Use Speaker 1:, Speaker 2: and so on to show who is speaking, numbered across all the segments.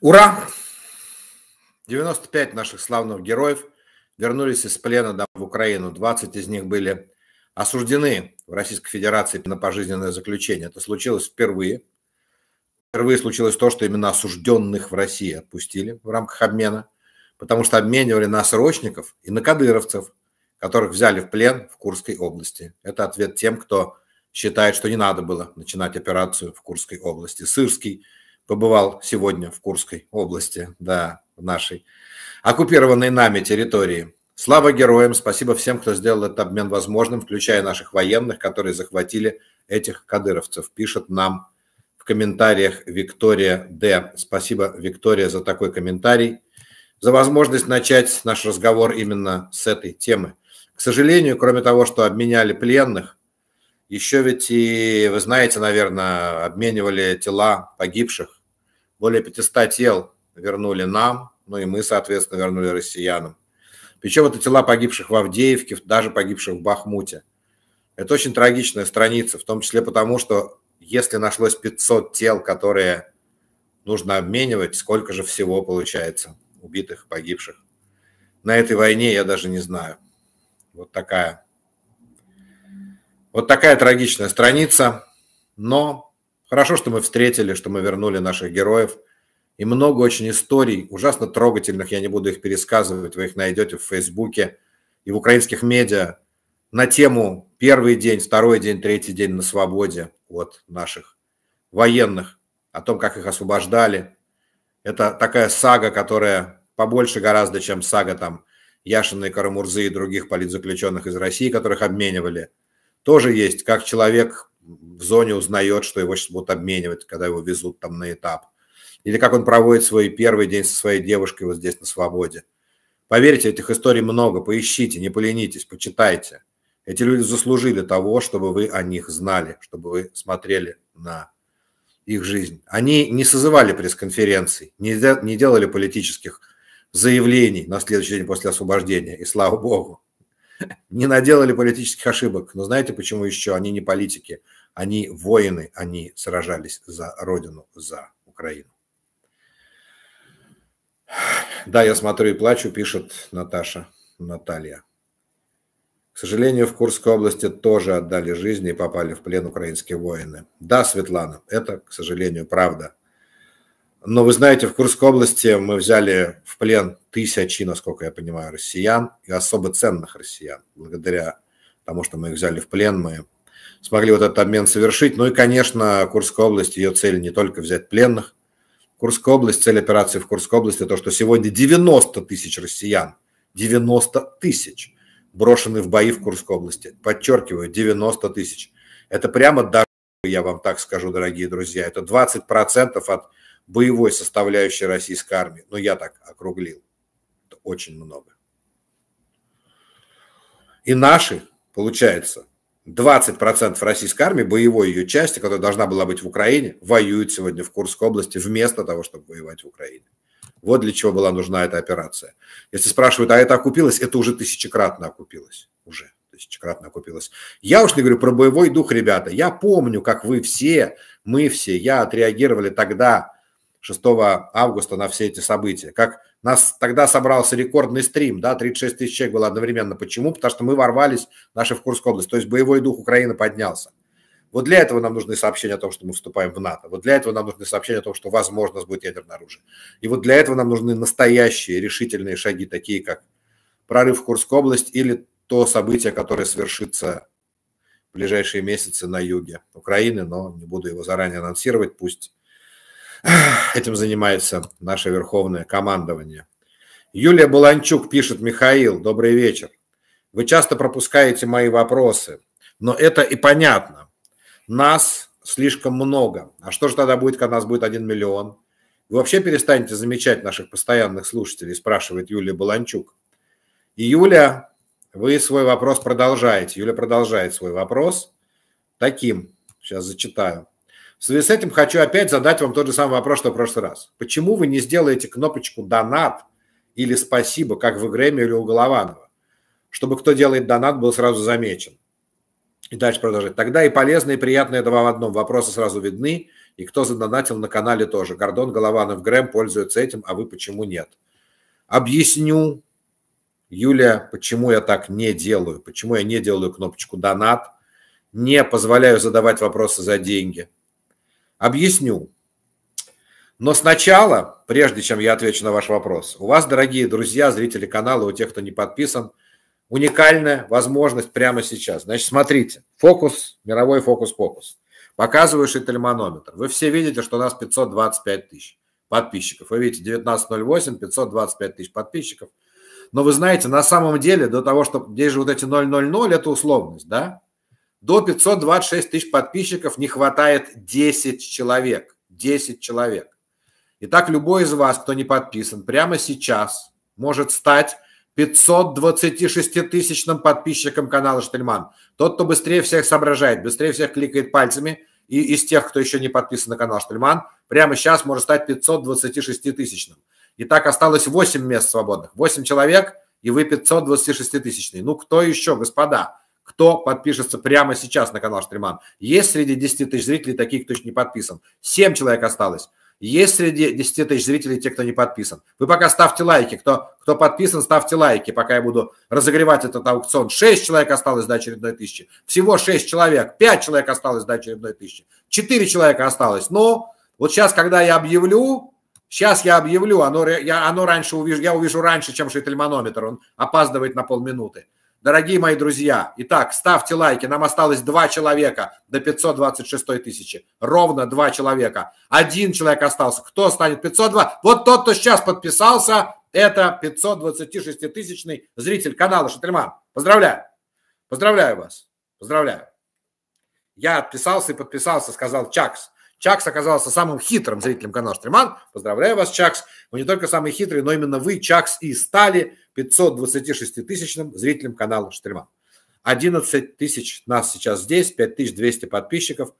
Speaker 1: Ура! 95 наших славных героев вернулись из плена в Украину. 20 из них были осуждены в Российской Федерации на пожизненное заключение. Это случилось впервые. Впервые случилось то, что именно осужденных в России отпустили в рамках обмена, потому что обменивали на срочников и на кадыровцев, которых взяли в плен в Курской области. Это ответ тем, кто считает, что не надо было начинать операцию в Курской области. Сырский – побывал сегодня в Курской области, да, в нашей оккупированной нами территории. Слава героям, спасибо всем, кто сделал этот обмен возможным, включая наших военных, которые захватили этих кадыровцев, пишет нам в комментариях Виктория Д. Спасибо, Виктория, за такой комментарий, за возможность начать наш разговор именно с этой темы. К сожалению, кроме того, что обменяли пленных, еще ведь и, вы знаете, наверное, обменивали тела погибших более 500 тел вернули нам, ну и мы, соответственно, вернули россиянам. Причем это тела погибших в Авдеевке, даже погибших в Бахмуте. Это очень трагичная страница, в том числе потому, что если нашлось 500 тел, которые нужно обменивать, сколько же всего получается убитых, погибших. На этой войне я даже не знаю. Вот такая. Вот такая трагичная страница, но Хорошо, что мы встретили, что мы вернули наших героев. И много очень историй, ужасно трогательных, я не буду их пересказывать, вы их найдете в Фейсбуке и в украинских медиа на тему первый день, второй день, третий день на свободе от наших военных, о том, как их освобождали. Это такая сага, которая побольше гораздо, чем сага там Яшина и Карамурзы и других политзаключенных из России, которых обменивали. Тоже есть, как человек в зоне узнает, что его сейчас будут обменивать, когда его везут там на этап. Или как он проводит свой первый день со своей девушкой вот здесь на свободе. Поверьте, этих историй много, поищите, не поленитесь, почитайте. Эти люди заслужили того, чтобы вы о них знали, чтобы вы смотрели на их жизнь. Они не созывали пресс-конференций, не, не делали политических заявлений на следующий день после освобождения, и слава богу не наделали политических ошибок. Но знаете почему еще? Они не политики, они воины, они сражались за родину, за Украину. Да, я смотрю и плачу, пишет Наташа, Наталья. К сожалению, в Курской области тоже отдали жизни и попали в плен украинские воины. Да, Светлана, это, к сожалению, правда. Но вы знаете, в Курской области мы взяли в плен тысячи, насколько я понимаю, россиян, и особо ценных россиян. Благодаря тому, что мы их взяли в плен, мы смогли вот этот обмен совершить. Ну и, конечно, Курская область, ее цель не только взять пленных. Курская область, цель операции в Курской области, то, что сегодня 90 тысяч россиян, 90 тысяч брошены в бои в Курской области. Подчеркиваю, 90 тысяч. Это прямо даже, я вам так скажу, дорогие друзья, это 20% от боевой составляющей российской армии. Но ну, я так округлил. Это очень много. И наши, получается, 20% российской армии, боевой ее части, которая должна была быть в Украине, воюют сегодня в Курской области вместо того, чтобы воевать в Украине. Вот для чего была нужна эта операция. Если спрашивают, а это окупилось, это уже тысячекратно окупилось. Уже тысячекратно окупилось. Я уж не говорю про боевой дух, ребята. Я помню, как вы все, мы все, я отреагировали тогда 6 августа на все эти события. Как нас тогда собрался рекордный стрим, да, 36 тысяч человек было одновременно. Почему? Потому что мы ворвались наши в Курскую область, то есть боевой дух Украины поднялся. Вот для этого нам нужны сообщения о том, что мы вступаем в НАТО. Вот для этого нам нужны сообщения о том, что возможно нас будет ядерное оружие. И вот для этого нам нужны настоящие решительные шаги, такие как прорыв в Курскую область или то событие, которое свершится в ближайшие месяцы на юге Украины, но не буду его заранее анонсировать, пусть Этим занимается наше верховное командование. Юлия Баланчук пишет, Михаил, добрый вечер. Вы часто пропускаете мои вопросы, но это и понятно. Нас слишком много. А что же тогда будет, когда нас будет 1 миллион? Вы вообще перестанете замечать наших постоянных слушателей, спрашивает Юлия Баланчук. И Юля, вы свой вопрос продолжаете. Юля продолжает свой вопрос таким. Сейчас зачитаю. В связи с этим хочу опять задать вам тот же самый вопрос, что в прошлый раз. Почему вы не сделаете кнопочку «Донат» или «Спасибо», как в игре или у Голованова, чтобы кто делает донат, был сразу замечен? И дальше продолжать. Тогда и полезные и приятные это в одном. Вопросы сразу видны, и кто задонатил на канале тоже. Гордон Голованов, Грэм пользуются этим, а вы почему нет? Объясню, Юлия, почему я так не делаю, почему я не делаю кнопочку «Донат», не позволяю задавать вопросы за деньги – Объясню. Но сначала, прежде чем я отвечу на ваш вопрос, у вас, дорогие друзья, зрители канала, у тех, кто не подписан, уникальная возможность прямо сейчас. Значит, смотрите. Фокус, мировой фокус-фокус. Показываю шительманометр. Вы все видите, что у нас 525 тысяч подписчиков. Вы видите, 19.08, 525 тысяч подписчиков. Но вы знаете, на самом деле, до того, что здесь же вот эти 000, это условность, да? До 526 тысяч подписчиков не хватает 10 человек. 10 человек. Итак, любой из вас, кто не подписан, прямо сейчас может стать 526-тысячным подписчиком канала Штельман. Тот, кто быстрее всех соображает, быстрее всех кликает пальцами, и из тех, кто еще не подписан на канал Штельман, прямо сейчас может стать 526-тысячным. Итак, осталось 8 мест свободных. 8 человек, и вы 526-тысячный. Ну, кто еще, господа? кто подпишется прямо сейчас на канал Штриман. Есть среди 10 тысяч зрителей таких, кто еще не подписан. 7 человек осталось. Есть среди 10 тысяч зрителей те, кто не подписан. Вы пока ставьте лайки. Кто, кто подписан, ставьте лайки, пока я буду разогревать этот аукцион. 6 человек осталось до очередной тысячи. Всего 6 человек. 5 человек осталось до очередной тысячи. 4 человека осталось. Но вот сейчас, когда я объявлю, сейчас я объявлю, оно, я, оно раньше увижу, я увижу раньше, чем шительманометр. Он опаздывает на полминуты. Дорогие мои друзья, итак, ставьте лайки. Нам осталось два человека до 526 тысячи. Ровно два человека. Один человек остался. Кто станет 502? Вот тот, кто сейчас подписался, это 526-тысячный зритель канала Шатриман. Поздравляю. Поздравляю вас. Поздравляю. Я отписался и подписался, сказал Чакс. Чакс оказался самым хитрым зрителем канала Штриман. Поздравляю вас, Чакс. Вы не только самый хитрый, но именно вы, Чакс, и стали 526-тысячным зрителем канала Штриман. 11 тысяч нас сейчас здесь, 5200 подписчиков,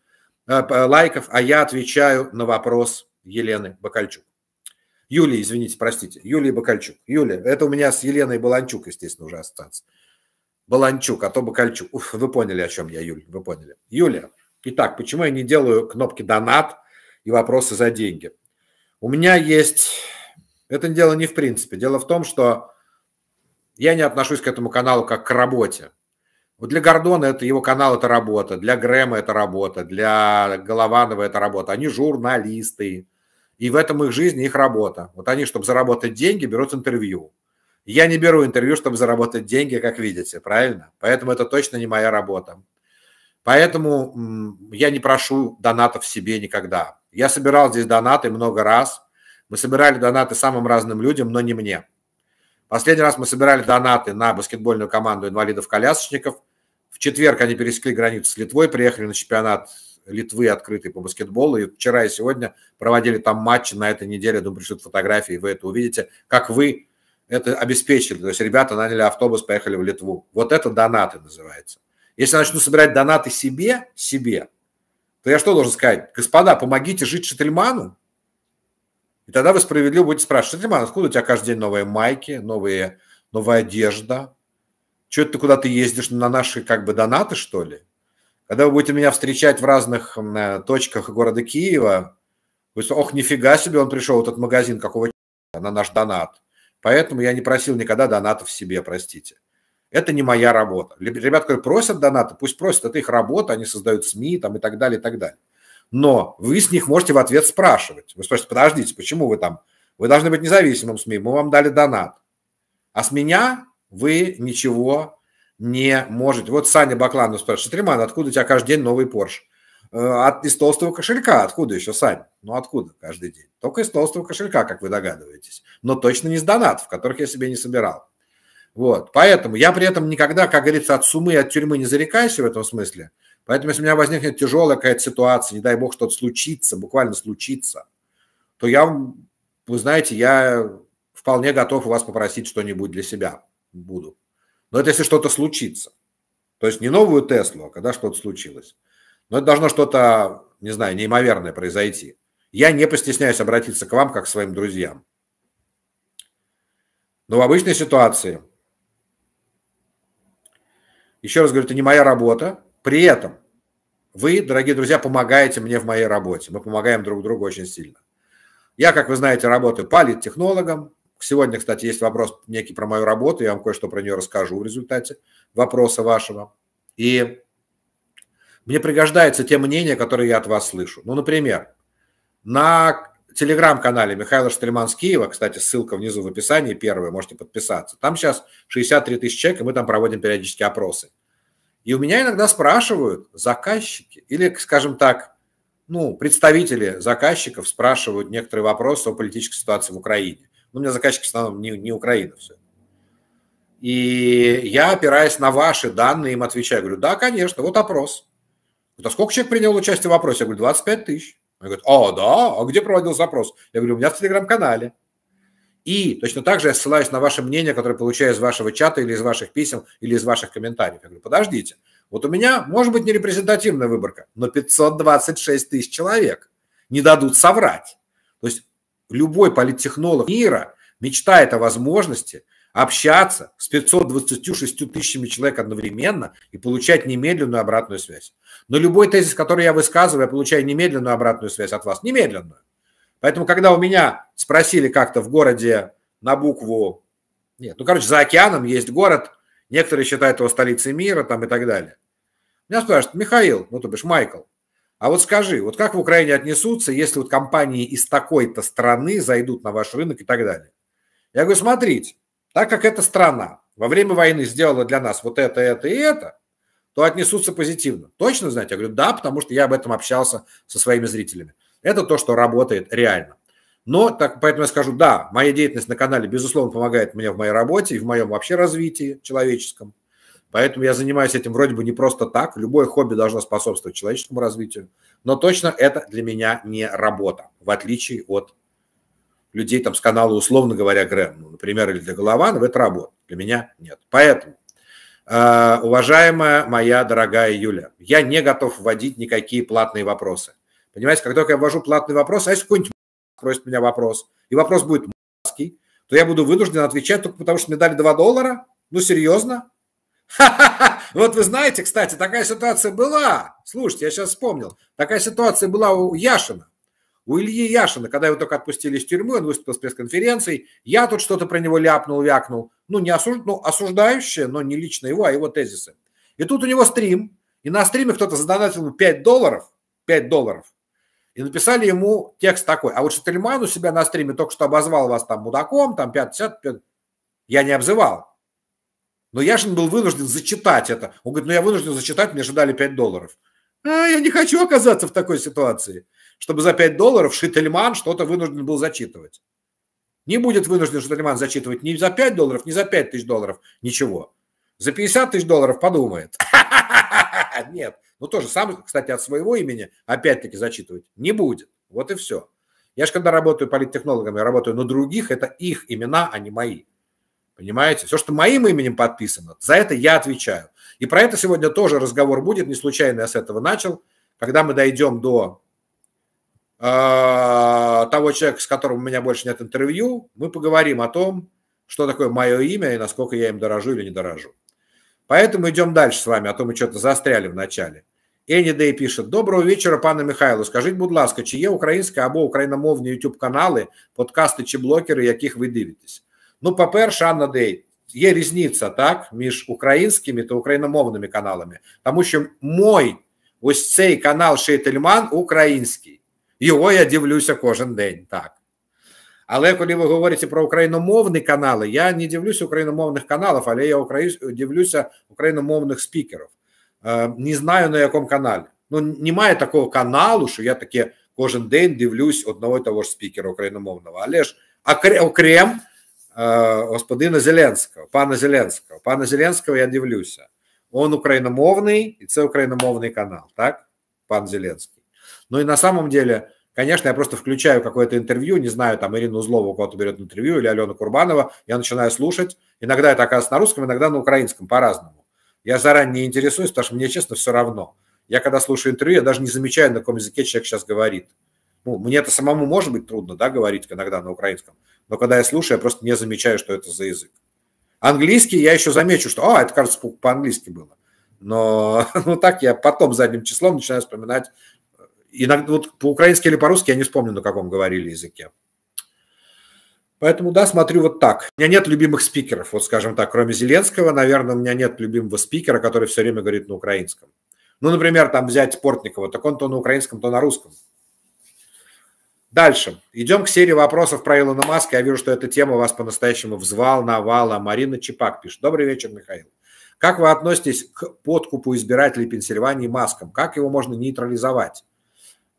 Speaker 1: э, лайков, а я отвечаю на вопрос Елены Бакальчук. Юлии, извините, простите, Юлии Бакальчук. Юлия, это у меня с Еленой Баланчук, естественно, уже остаться. Баланчук, а то Бакальчук. Уф, вы поняли, о чем я, Юль, вы поняли. Юлия, Итак, почему я не делаю кнопки «Донат» и «Вопросы за деньги»? У меня есть... Это дело не в принципе. Дело в том, что я не отношусь к этому каналу как к работе. Вот для Гордона это его канал – это работа, для Грэма – это работа, для Голованова – это работа. Они журналисты, и в этом их жизни их работа. Вот они, чтобы заработать деньги, берут интервью. Я не беру интервью, чтобы заработать деньги, как видите, правильно? Поэтому это точно не моя работа. Поэтому я не прошу донатов себе никогда. Я собирал здесь донаты много раз. Мы собирали донаты самым разным людям, но не мне. Последний раз мы собирали донаты на баскетбольную команду инвалидов-колясочников. В четверг они пересекли границу с Литвой, приехали на чемпионат Литвы открытый по баскетболу. И вчера и сегодня проводили там матчи. На этой неделе, думаю, пришлют фотографии, и вы это увидите, как вы это обеспечили. То есть ребята наняли автобус, поехали в Литву. Вот это донаты называется. Если я начну собирать донаты себе, себе, то я что должен сказать? Господа, помогите жить Шетельману? И тогда вы справедливо будете спрашивать, Шетельман, откуда у тебя каждый день новые майки, новые, новая одежда? Чего ты куда-то ездишь на наши как бы донаты, что ли? Когда вы будете меня встречать в разных э, точках города Киева, вы скажете, ох, нифига себе, он пришел в этот магазин, какого на наш донат. Поэтому я не просил никогда донатов себе, простите это не моя работа. Ребят, которые просят донаты, пусть просят, это их работа, они создают СМИ там, и так далее, и так далее. Но вы с них можете в ответ спрашивать. Вы спросите: подождите, почему вы там? Вы должны быть независимым СМИ, мы вам дали донат. А с меня вы ничего не можете. Вот Саня Бакланов спрашивает, Риман, откуда у тебя каждый день новый Порш? Э, от, из толстого кошелька. Откуда еще, Сань? Ну, откуда каждый день? Только из толстого кошелька, как вы догадываетесь. Но точно не с донатов, которых я себе не собирал. Вот. Поэтому я при этом никогда, как говорится, от сумы, от тюрьмы не зарекаюсь в этом смысле. Поэтому если у меня возникнет тяжелая какая-то ситуация, не дай бог что-то случится, буквально случится, то я, вы знаете, я вполне готов у вас попросить что-нибудь для себя. Буду. Но это если что-то случится. То есть не новую Теслу, а когда что-то случилось. Но это должно что-то, не знаю, неимоверное произойти. Я не постесняюсь обратиться к вам, как к своим друзьям. Но в обычной ситуации – еще раз говорю, это не моя работа. При этом вы, дорогие друзья, помогаете мне в моей работе. Мы помогаем друг другу очень сильно. Я, как вы знаете, работаю политтехнологом. Сегодня, кстати, есть вопрос некий про мою работу. Я вам кое-что про нее расскажу в результате вопроса вашего. И мне пригождаются те мнения, которые я от вас слышу. Ну, например, на телеграм-канале Михаила Штельман с Киева, кстати, ссылка внизу в описании первая, можете подписаться. Там сейчас 63 тысячи человек, и мы там проводим периодически опросы. И у меня иногда спрашивают заказчики или, скажем так, ну, представители заказчиков спрашивают некоторые вопросы о политической ситуации в Украине. Но ну, у меня заказчики в основном не, не Украина все. И я, опираясь на ваши данные, им отвечаю, говорю, да, конечно, вот опрос. Вот, сколько человек принял участие в опросе? Я говорю, 25 тысяч. Он говорит, а, да, а где проводил запрос? Я говорю, у меня в Телеграм-канале. И точно так же я ссылаюсь на ваше мнение, которое получаю из вашего чата или из ваших писем, или из ваших комментариев. Я говорю, подождите, вот у меня, может быть, не репрезентативная выборка, но 526 тысяч человек не дадут соврать. То есть любой политтехнолог мира мечтает о возможности общаться с 526 тысячами человек одновременно и получать немедленную обратную связь. Но любой тезис, который я высказываю, я получаю немедленную обратную связь от вас. Немедленную. Поэтому, когда у меня спросили как-то в городе на букву... Нет, ну, короче, за океаном есть город, некоторые считают его столицей мира там и так далее. Меня спрашивают, Михаил, ну, то бишь Майкл, а вот скажи, вот как в Украине отнесутся, если вот компании из такой-то страны зайдут на ваш рынок и так далее? Я говорю, смотрите, так как эта страна во время войны сделала для нас вот это, это и это, то отнесутся позитивно. Точно знаете? Я говорю, да, потому что я об этом общался со своими зрителями. Это то, что работает реально. Но так, поэтому я скажу, да, моя деятельность на канале, безусловно, помогает мне в моей работе и в моем вообще развитии человеческом. Поэтому я занимаюсь этим вроде бы не просто так. Любое хобби должно способствовать человеческому развитию. Но точно это для меня не работа, в отличие от людей там с канала, условно говоря, Грэм, ну, например, или для Голованова, это работа. Для меня нет. Поэтому Э, уважаемая моя дорогая Юля, я не готов вводить никакие платные вопросы. Понимаете, как только я ввожу платный вопрос, а если какой-нибудь спросит меня вопрос, и вопрос будет маский, то я буду вынужден отвечать только потому, что мне дали 2 доллара? Ну, серьезно? Вот вы знаете, кстати, такая ситуация была. Слушайте, я сейчас вспомнил. Такая ситуация была у Яшина. У Ильи Яшина, когда его только отпустили из тюрьмы, он выступил с пресс-конференцией, я тут что-то про него ляпнул, вякнул. Ну, не осужд, ну, осуждающее, но не лично его, а его тезисы. И тут у него стрим, и на стриме кто-то задонатил ему 5 долларов, 5 долларов, и написали ему текст такой, а вот Шательман у себя на стриме только что обозвал вас там мудаком, там 50, 50. я не обзывал. Но Яшин был вынужден зачитать это. Он говорит, ну я вынужден зачитать, мне же дали 5 долларов. А, я не хочу оказаться в такой ситуации чтобы за 5 долларов Шительман что-то вынужден был зачитывать. Не будет вынужден Шительман зачитывать ни за 5 долларов, ни за 5 тысяч долларов ничего. За 50 тысяч долларов подумает. Нет. Ну тоже сам, кстати, от своего имени опять-таки зачитывать не будет. Вот и все. Я же когда работаю политтехнологами, я работаю на других, это их имена, а не мои. Понимаете? Все, что моим именем подписано, за это я отвечаю. И про это сегодня тоже разговор будет, не случайно я с этого начал. Когда мы дойдем до а, того человека, с которым у меня больше нет интервью, мы поговорим о том, что такое мое имя и насколько я им дорожу или не дорожу. Поэтому идем дальше с вами, а то мы что-то застряли в начале. Энни Дэй пишет. Доброго вечера, пане Михайло. скажите, будь ласка, чи є або україномовні YouTube канали, подкасты, чи блокери, яких ви дивитесь? Ну, по-перше, Анна Дей, є різниця так між українськими та україномовними каналами, тому що мой ось цей канал Шейтельман український. Його я дивлюся кожен день. так. Але коли ви говорите про україномовні канали, я не дивлюся україномовних каналів, але я дивлюся україномовних спікерів. Е, не знаю на якому каналі. Ну, немає такого каналу, що я таке кожен день дивлюсь одного і того ж спікера україномовного. Але ж окрім е, господина Зеленського, пана Зеленського, пана Зеленського я дивлюся. Он україномовний, і це україномовний канал, так? Пан Зеленський. Ну и на самом деле, конечно, я просто включаю какое-то интервью, не знаю, там Ирина Узлову у кого-то берет интервью или Алена Курбанова, я начинаю слушать. Иногда это оказывается на русском, иногда на украинском, по-разному. Я заранее не интересуюсь, потому что мне, честно, все равно. Я когда слушаю интервью, я даже не замечаю, на каком языке человек сейчас говорит. Ну, мне это самому может быть трудно, да, говорить иногда на украинском. Но когда я слушаю, я просто не замечаю, что это за язык. Английский я еще замечу, что, а, это, кажется, по-английски было. Но ну, так я потом задним числом начинаю вспоминать, иногда вот по-украински или по-русски я не вспомню, на каком говорили языке. Поэтому, да, смотрю вот так. У меня нет любимых спикеров, вот скажем так, кроме Зеленского, наверное, у меня нет любимого спикера, который все время говорит на украинском. Ну, например, там взять Портникова, так он то на украинском, то на русском. Дальше. Идем к серии вопросов про Илона Маска. Я вижу, что эта тема вас по-настоящему взвал, навала. Марина Чепак пишет. Добрый вечер, Михаил. Как вы относитесь к подкупу избирателей Пенсильвании Маском? Как его можно нейтрализовать?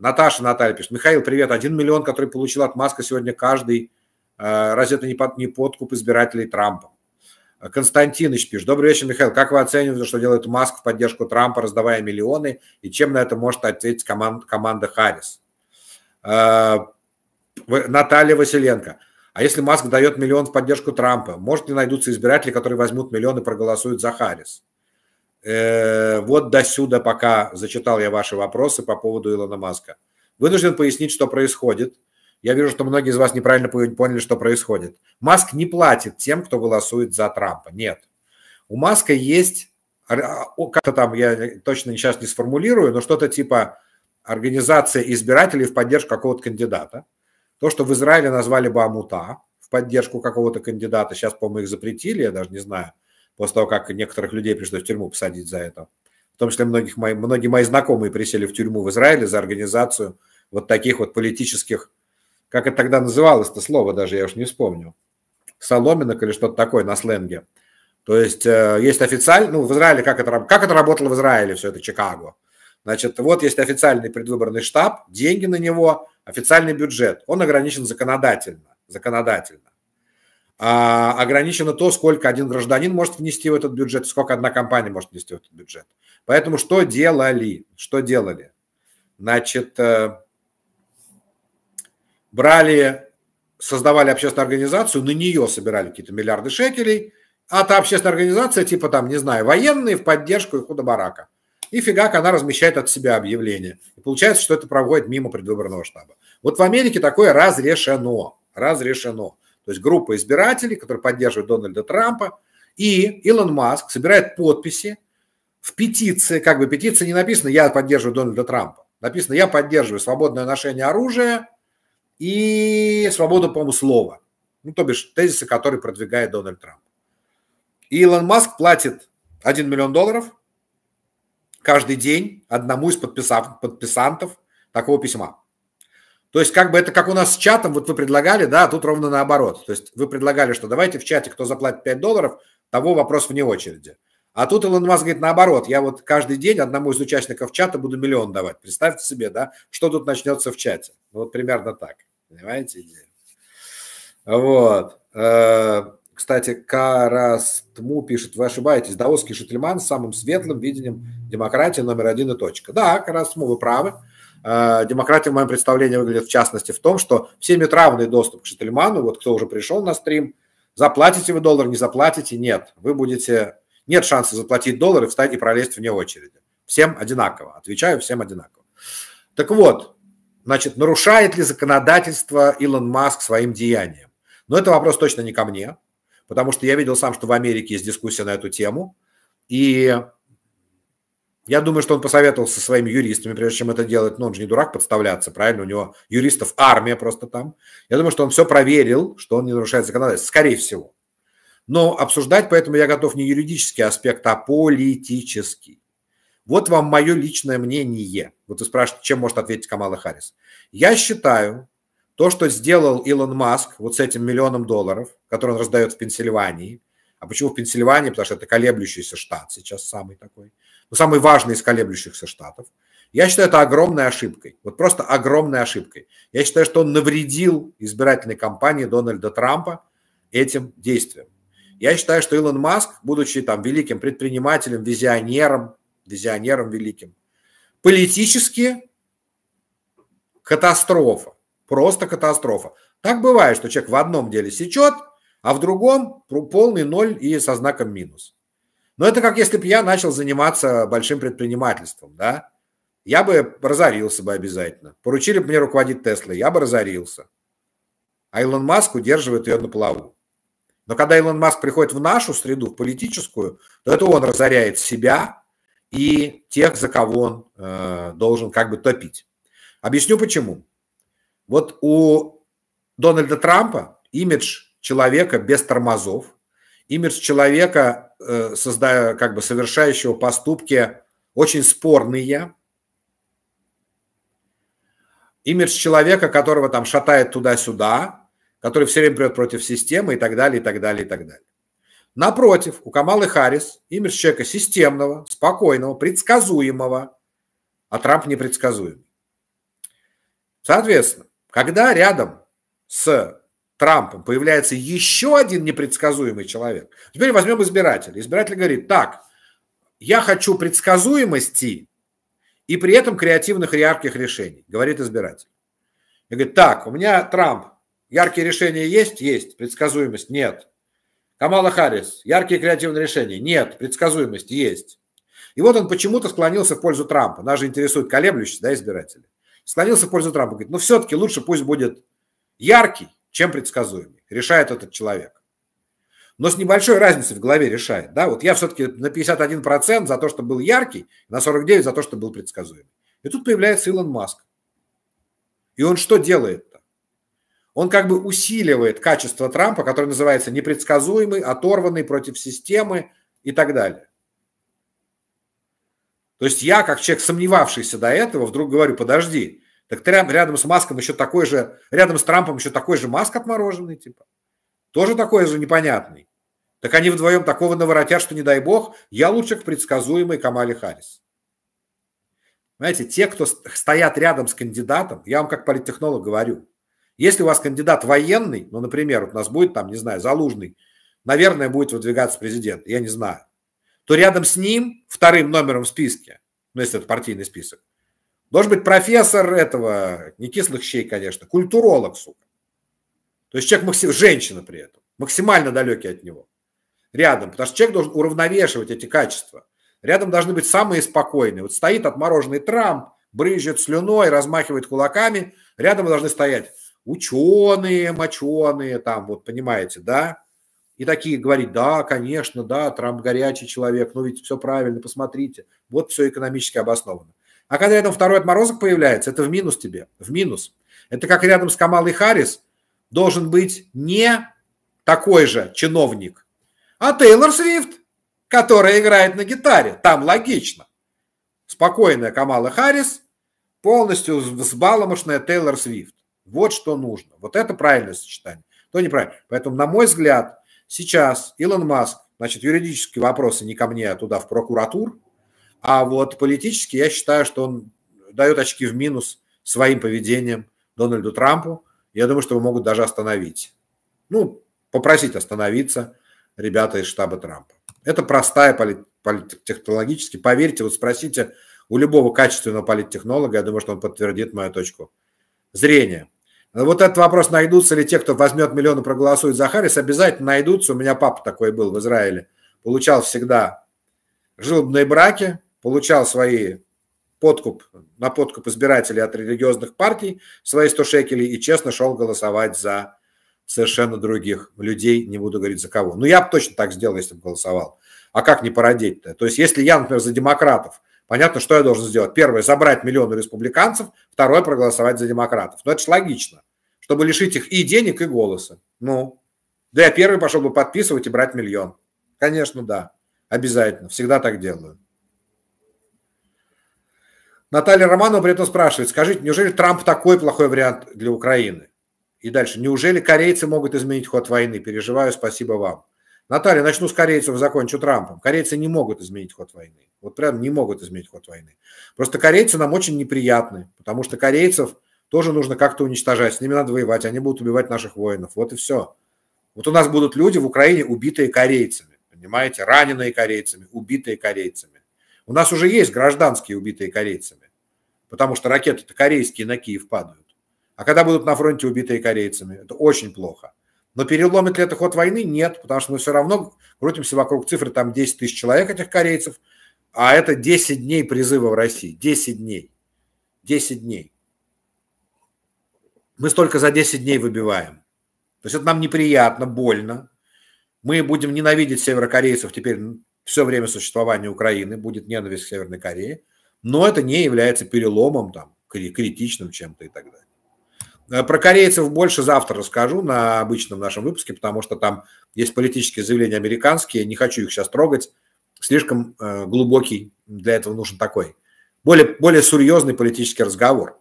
Speaker 1: Наташа, Наталья пишет. Михаил, привет. Один миллион, который получил от Маска сегодня каждый. Э, разве это не, под, не подкуп избирателей Трампа? Константинович пишет. Добрый вечер, Михаил. Как вы оцениваете, что делает Маск в поддержку Трампа, раздавая миллионы? И чем на это может ответить команд, команда Харрис? Э, Наталья Василенко. А если Маск дает миллион в поддержку Трампа, может ли найдутся избиратели, которые возьмут миллион и проголосуют за Харрис? Э, вот до сюда пока зачитал я ваши вопросы по поводу Илона Маска. Вынужден пояснить, что происходит. Я вижу, что многие из вас неправильно поняли, что происходит. Маск не платит тем, кто голосует за Трампа. Нет. У Маска есть, а, как-то там, я точно сейчас не сформулирую, но что-то типа организация избирателей в поддержку какого-то кандидата. То, что в Израиле назвали бы Амута, в поддержку какого-то кандидата, сейчас, по-моему, их запретили, я даже не знаю – после того, как некоторых людей пришлось в тюрьму посадить за это. В том числе многих мои, многие мои знакомые присели в тюрьму в Израиле за организацию вот таких вот политических, как это тогда называлось-то слово даже, я уж не вспомню, соломинок или что-то такое на сленге. То есть э, есть официально, ну, в Израиле, как это, как это работало в Израиле, все это Чикаго. Значит, вот есть официальный предвыборный штаб, деньги на него, официальный бюджет. Он ограничен законодательно. законодательно. А, ограничено то, сколько один гражданин может внести в этот бюджет, сколько одна компания может внести в этот бюджет. Поэтому что делали? Что делали? Значит, э, брали, создавали общественную организацию, на нее собирали какие-то миллиарды шекелей, а та общественная организация, типа там, не знаю, военные в поддержку и худо барака. И фигак она размещает от себя объявление. И получается, что это проводит мимо предвыборного штаба. Вот в Америке такое разрешено. Разрешено. То есть группа избирателей, которые поддерживают Дональда Трампа, и Илон Маск собирает подписи в петиции, как бы петиция не написана «Я поддерживаю Дональда Трампа», написано «Я поддерживаю свободное ношение оружия и свободу, по-моему, слова». Ну, то бишь, тезисы, которые продвигает Дональд Трамп. И Илон Маск платит 1 миллион долларов каждый день одному из подписав, подписантов такого письма. То есть как бы это как у нас с чатом, вот вы предлагали, да, а тут ровно наоборот. То есть вы предлагали, что давайте в чате, кто заплатит 5 долларов, того вопрос вне очереди. А тут Илон Маск говорит наоборот, я вот каждый день одному из участников чата буду миллион давать. Представьте себе, да, что тут начнется в чате. Ну, вот примерно так. Понимаете идея? Вот. Э, кстати, Карастму пишет, вы ошибаетесь, Даосский Шительман с самым светлым видением демократии номер один и точка. Да, Карастму, вы правы. Э, Демократия в моем представлении выглядит в частности в том, что всем равный доступ к Шительману, вот кто уже пришел на стрим, заплатите вы доллар, не заплатите, нет. Вы будете, нет шанса заплатить доллар и встать и пролезть вне очереди. Всем одинаково, отвечаю, всем одинаково. Так вот, значит, нарушает ли законодательство Илон Маск своим деянием? Но это вопрос точно не ко мне, потому что я видел сам, что в Америке есть дискуссия на эту тему, и я думаю, что он посоветовался со своими юристами, прежде чем это делать. Но ну, он же не дурак подставляться, правильно? У него юристов армия просто там. Я думаю, что он все проверил, что он не нарушает законодательство. Скорее всего. Но обсуждать поэтому я готов не юридический аспект, а политический. Вот вам мое личное мнение. Вот вы спрашиваете, чем может ответить Камала Харрис. Я считаю, то, что сделал Илон Маск вот с этим миллионом долларов, который он раздает в Пенсильвании, а почему в Пенсильвании? Потому что это колеблющийся штат сейчас самый такой. Ну, самый важный из колеблющихся штатов. Я считаю это огромной ошибкой, вот просто огромной ошибкой. Я считаю, что он навредил избирательной кампании Дональда Трампа этим действием. Я считаю, что Илон Маск, будучи там великим предпринимателем, визионером, визионером великим, политически катастрофа, просто катастрофа. Так бывает, что человек в одном деле сечет, а в другом полный ноль и со знаком минус. Но это как если бы я начал заниматься большим предпринимательством, да? Я бы разорился бы обязательно. Поручили бы мне руководить Теслой, я бы разорился. А Илон Маск удерживает ее на плаву. Но когда Илон Маск приходит в нашу среду, в политическую, то это он разоряет себя и тех, за кого он э, должен как бы топить. Объясню почему. Вот у Дональда Трампа имидж человека без тормозов, имидж человека Э, создая, как бы совершающего поступки очень спорные. Имидж человека, которого там шатает туда-сюда, который все время прет против системы и так далее, и так далее, и так далее. Напротив, у Камалы Харрис имидж человека системного, спокойного, предсказуемого, а Трамп непредсказуемый. Соответственно, когда рядом с Трампом появляется еще один непредсказуемый человек. Теперь возьмем избирателя. Избиратель говорит, так, я хочу предсказуемости и при этом креативных ярких решений, говорит избиратель. И говорит, так, у меня Трамп, яркие решения есть? Есть. Предсказуемость? Нет. Камала Харрис, яркие креативные решения? Нет. Предсказуемость? Есть. И вот он почему-то склонился в пользу Трампа. Нас же интересует колеблющийся да, избиратели. Склонился в пользу Трампа. Говорит, ну все-таки лучше пусть будет яркий, чем предсказуемый. Решает этот человек. Но с небольшой разницей в голове решает. Да? Вот я все-таки на 51% за то, что был яркий, на 49% за то, что был предсказуемый. И тут появляется Илон Маск. И он что делает-то? Он как бы усиливает качество Трампа, которое называется непредсказуемый, оторванный против системы и так далее. То есть я, как человек, сомневавшийся до этого, вдруг говорю, подожди, так ты рядом с Маском еще такой же, рядом с Трампом еще такой же Маск отмороженный, типа. Тоже такой же непонятный. Так они вдвоем такого наворотят, что не дай бог, я лучше к предсказуемой Камале Харрис. Знаете, те, кто стоят рядом с кандидатом, я вам как политтехнолог говорю, если у вас кандидат военный, ну, например, вот у нас будет там, не знаю, Залужный, наверное, будет выдвигаться президент, я не знаю, то рядом с ним, вторым номером в списке, ну, если это партийный список, Должен быть профессор этого, не кислых щей, конечно, культуролог, сука. То есть человек, максим... женщина при этом, максимально далекий от него. Рядом, потому что человек должен уравновешивать эти качества. Рядом должны быть самые спокойные. Вот стоит отмороженный Трамп, брызжет слюной, размахивает кулаками. Рядом должны стоять ученые, моченые, там, вот понимаете, да? И такие говорить, да, конечно, да, Трамп горячий человек, ну ведь все правильно, посмотрите. Вот все экономически обосновано. А когда рядом второй отморозок появляется, это в минус тебе, в минус. Это как рядом с Камалой Харрис должен быть не такой же чиновник, а Тейлор Свифт, которая играет на гитаре. Там логично. Спокойная Камала Харрис, полностью взбаломошная Тейлор Свифт. Вот что нужно. Вот это правильное сочетание. То неправильно. Поэтому, на мой взгляд, сейчас Илон Маск, значит, юридические вопросы не ко мне, а туда, в прокуратуру. А вот политически я считаю, что он дает очки в минус своим поведением Дональду Трампу. Я думаю, что его могут даже остановить. Ну, попросить остановиться ребята из штаба Трампа. Это простая политтехнологически. Поверьте, вот спросите у любого качественного политтехнолога, я думаю, что он подтвердит мою точку зрения. Вот этот вопрос, найдутся ли те, кто возьмет миллион и проголосует за Харрис, обязательно найдутся. У меня папа такой был в Израиле. Получал всегда жилобные браки, получал свои подкуп, на подкуп избирателей от религиозных партий, свои 100 шекелей и честно шел голосовать за совершенно других людей, не буду говорить за кого. Но ну, я бы точно так сделал, если бы голосовал. А как не породить-то? То есть если я, например, за демократов, понятно, что я должен сделать? Первое, забрать миллионы республиканцев, второе, проголосовать за демократов. Но ну, это же логично, чтобы лишить их и денег, и голоса. Ну, да я первый пошел бы подписывать и брать миллион. Конечно, да, обязательно, всегда так делаю. Наталья Романова при этом спрашивает, скажите, неужели Трамп такой плохой вариант для Украины? И дальше, неужели корейцы могут изменить ход войны? Переживаю, спасибо вам. Наталья, начну с корейцев, закончу Трампом. Корейцы не могут изменить ход войны. Вот прям не могут изменить ход войны. Просто корейцы нам очень неприятны, потому что корейцев тоже нужно как-то уничтожать. С ними надо воевать, они будут убивать наших воинов. Вот и все. Вот у нас будут люди в Украине, убитые корейцами, понимаете, раненые корейцами, убитые корейцами. У нас уже есть гражданские, убитые корейцами, потому что ракеты-то корейские на Киев падают. А когда будут на фронте убитые корейцами, это очень плохо. Но переломит ли это ход войны? Нет, потому что мы все равно крутимся вокруг цифры, там 10 тысяч человек этих корейцев, а это 10 дней призыва в России. 10 дней. 10 дней. Мы столько за 10 дней выбиваем. То есть это нам неприятно, больно. Мы будем ненавидеть северокорейцев теперь все время существования Украины будет ненависть к Северной Корее, но это не является переломом, там, критичным чем-то и так далее. Э, про корейцев больше завтра расскажу на обычном нашем выпуске, потому что там есть политические заявления американские, не хочу их сейчас трогать, слишком э, глубокий, для этого нужен такой, более, более серьезный политический разговор.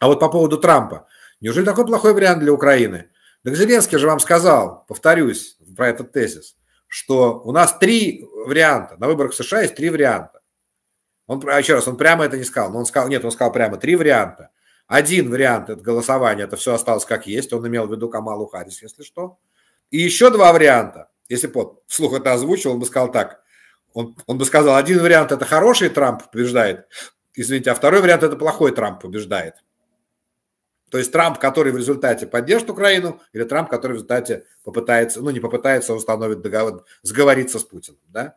Speaker 1: А вот по поводу Трампа. Неужели такой плохой вариант для Украины? Так Зеленский же вам сказал, повторюсь про этот тезис – что у нас три варианта. На выборах в США есть три варианта. Он, а еще раз, он прямо это не сказал, но он сказал, нет, он сказал прямо три варианта. Один вариант это голосование, это все осталось как есть, он имел в виду Камалу Харрис, если что. И еще два варианта, если бы вслух это озвучил, он бы сказал так, он, он бы сказал, один вариант это хороший Трамп побеждает, извините, а второй вариант это плохой Трамп побеждает. То есть Трамп, который в результате поддержит Украину, или Трамп, который в результате попытается, ну не попытается, он установит договор, сговориться с Путиным, да?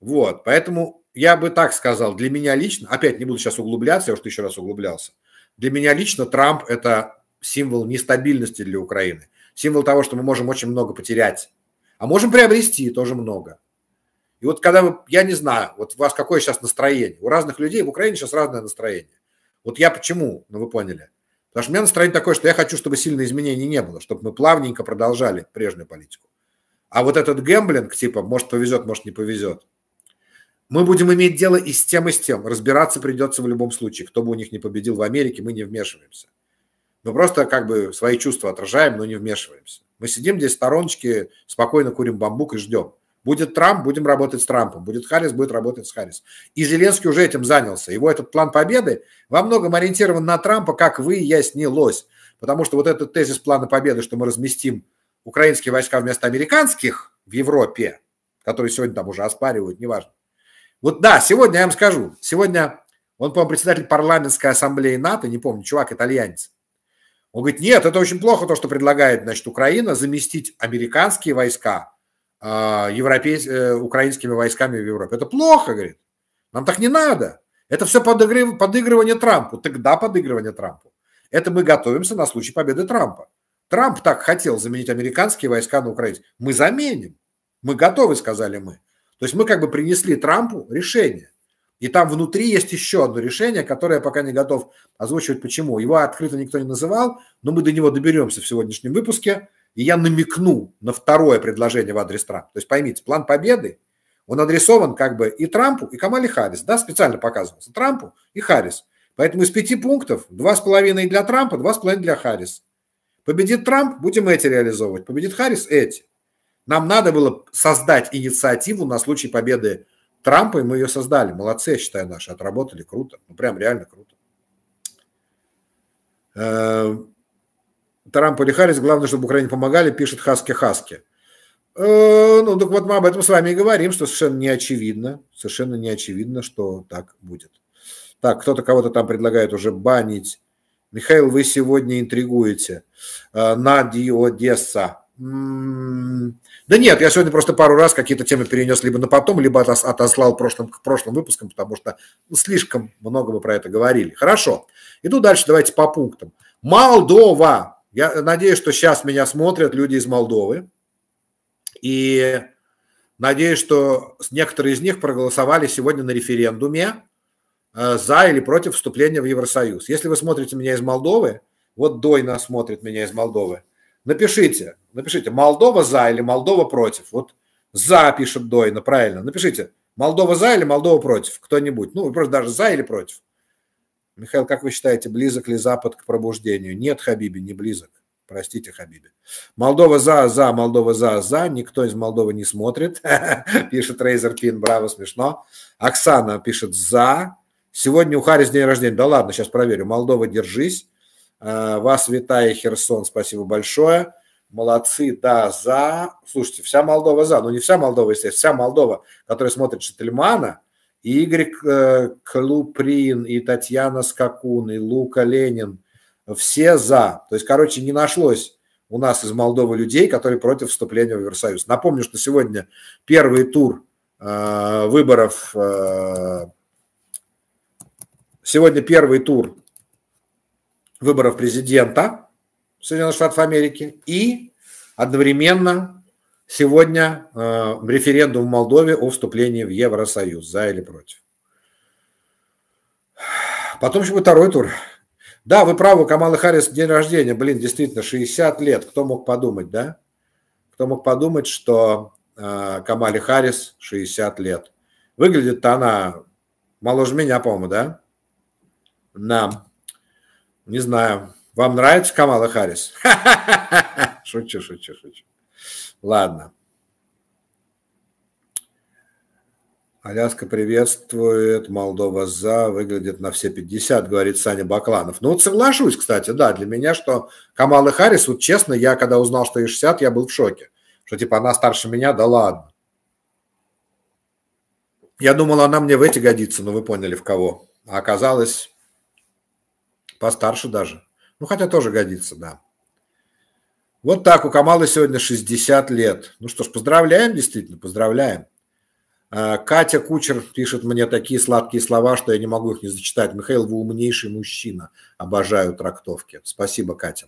Speaker 1: Вот, поэтому я бы так сказал, для меня лично, опять не буду сейчас углубляться, я уж еще раз углублялся, для меня лично Трамп – это символ нестабильности для Украины, символ того, что мы можем очень много потерять, а можем приобрести тоже много. И вот когда вы, я не знаю, вот у вас какое сейчас настроение, у разных людей в Украине сейчас разное настроение. Вот я почему, ну вы поняли – Потому что у меня настроение такое, что я хочу, чтобы сильных изменений не было, чтобы мы плавненько продолжали прежнюю политику. А вот этот гэмблинг, типа, может повезет, может не повезет, мы будем иметь дело и с тем, и с тем. Разбираться придется в любом случае. Кто бы у них не победил в Америке, мы не вмешиваемся. Мы просто как бы свои чувства отражаем, но не вмешиваемся. Мы сидим здесь в стороночке, спокойно курим бамбук и ждем. Будет Трамп, будем работать с Трампом. Будет Харрис, будет работать с Харрис. И Зеленский уже этим занялся. Его этот план победы во многом ориентирован на Трампа, как вы и я снялось, Потому что вот этот тезис плана победы, что мы разместим украинские войска вместо американских в Европе, которые сегодня там уже оспаривают, неважно. Вот да, сегодня я вам скажу, сегодня он, по-моему, председатель парламентской ассамблеи НАТО, не помню, чувак итальянец. Он говорит, нет, это очень плохо то, что предлагает, значит, Украина заместить американские войска а, европейс... Э, украинскими войсками в Европе. Это плохо, говорит. Нам так не надо. Это все подыгрыв... подыгрывание Трампу. Тогда подыгрывание Трампу. Это мы готовимся на случай победы Трампа. Трамп так хотел заменить американские войска на Украине. Мы заменим. Мы готовы, сказали мы. То есть мы как бы принесли Трампу решение. И там внутри есть еще одно решение, которое я пока не готов озвучивать почему. Его открыто никто не называл, но мы до него доберемся в сегодняшнем выпуске. И я намекну на второе предложение в адрес Трампа. То есть поймите, план победы, он адресован как бы и Трампу, и Камале Харрис. Да, специально показывался Трампу и Харрис. Поэтому из пяти пунктов два с половиной для Трампа, два с половиной для Харрис. Победит Трамп, будем эти реализовывать. Победит Харрис, эти. Нам надо было создать инициативу на случай победы Трампа, и мы ее создали. Молодцы, я считаю, наши. Отработали круто. Ну, прям реально круто. Э, Трамп или Харрис, главное, чтобы Украине помогали, пишет Хаски Хаски. Э, ну, так вот мы об этом с вами и говорим, что совершенно не очевидно, совершенно не очевидно, что так будет. Так, кто-то кого-то там предлагает уже банить. Михаил, вы сегодня интригуете. Э, Нади Одесса. М-м-м. Да нет, я сегодня просто пару раз какие-то темы перенес либо на потом, либо отослал прошлым, к прошлым выпускам, потому что ну, слишком много мы про это говорили. Хорошо. Иду дальше, давайте по пунктам. Молдова. Я надеюсь, что сейчас меня смотрят люди из Молдовы. И надеюсь, что некоторые из них проголосовали сегодня на референдуме э, за или против вступления в Евросоюз. Если вы смотрите меня из Молдовы, вот Дойна смотрит меня из Молдовы, напишите, напишите, Молдова за или Молдова против. Вот за пишет Дойна, правильно. Напишите, Молдова за или Молдова против, кто-нибудь. Ну, просто даже за или против. Михаил, как вы считаете, близок ли Запад к пробуждению? Нет, Хабиби, не близок. Простите, Хабиби. Молдова за, за, Молдова за, за. Никто из Молдовы не смотрит, пишет Рейзер Пин. Браво, смешно. Оксана пишет за. Сегодня у Харис день рождения. Да ладно, сейчас проверю. Молдова, держись. А, вас витая, Херсон, спасибо большое. Молодцы, да, за. Слушайте, вся Молдова за. Ну, не вся Молдова, естественно, вся Молдова, которая смотрит Шательмана – Игорь э, Клуприн, и Татьяна Скакун, и Лука Ленин. Все за. То есть, короче, не нашлось у нас из Молдовы людей, которые против вступления в Евросоюз. Напомню, что сегодня первый тур э, выборов. Э, сегодня первый тур выборов президента Соединенных Штатов Америки и одновременно Сегодня э, референдум в Молдове о вступлении в Евросоюз, за или против. Потом еще будет второй тур. Да, вы правы, Камала Харрис, день рождения, блин, действительно, 60 лет, кто мог подумать, да? Кто мог подумать, что э, Камале Харрис 60 лет. Выглядит-то она моложе меня, по-моему, да? Нам. Не знаю. Вам нравится Камала Харрис? Шучу, шучу, шучу. Ладно. Аляска приветствует, Молдова за, выглядит на все 50, говорит Саня Бакланов. Ну вот соглашусь, кстати, да, для меня, что Камала Харрис, вот честно, я когда узнал, что ей 60, я был в шоке. Что типа она старше меня, да ладно. Я думал, она мне в эти годится, но вы поняли, в кого. А оказалось, постарше даже. Ну, хотя тоже годится, да. Вот так, у Камалы сегодня 60 лет. Ну что ж, поздравляем, действительно, поздравляем. А, Катя Кучер пишет мне такие сладкие слова, что я не могу их не зачитать. Михаил, вы умнейший мужчина. Обожаю трактовки. Спасибо, Катя.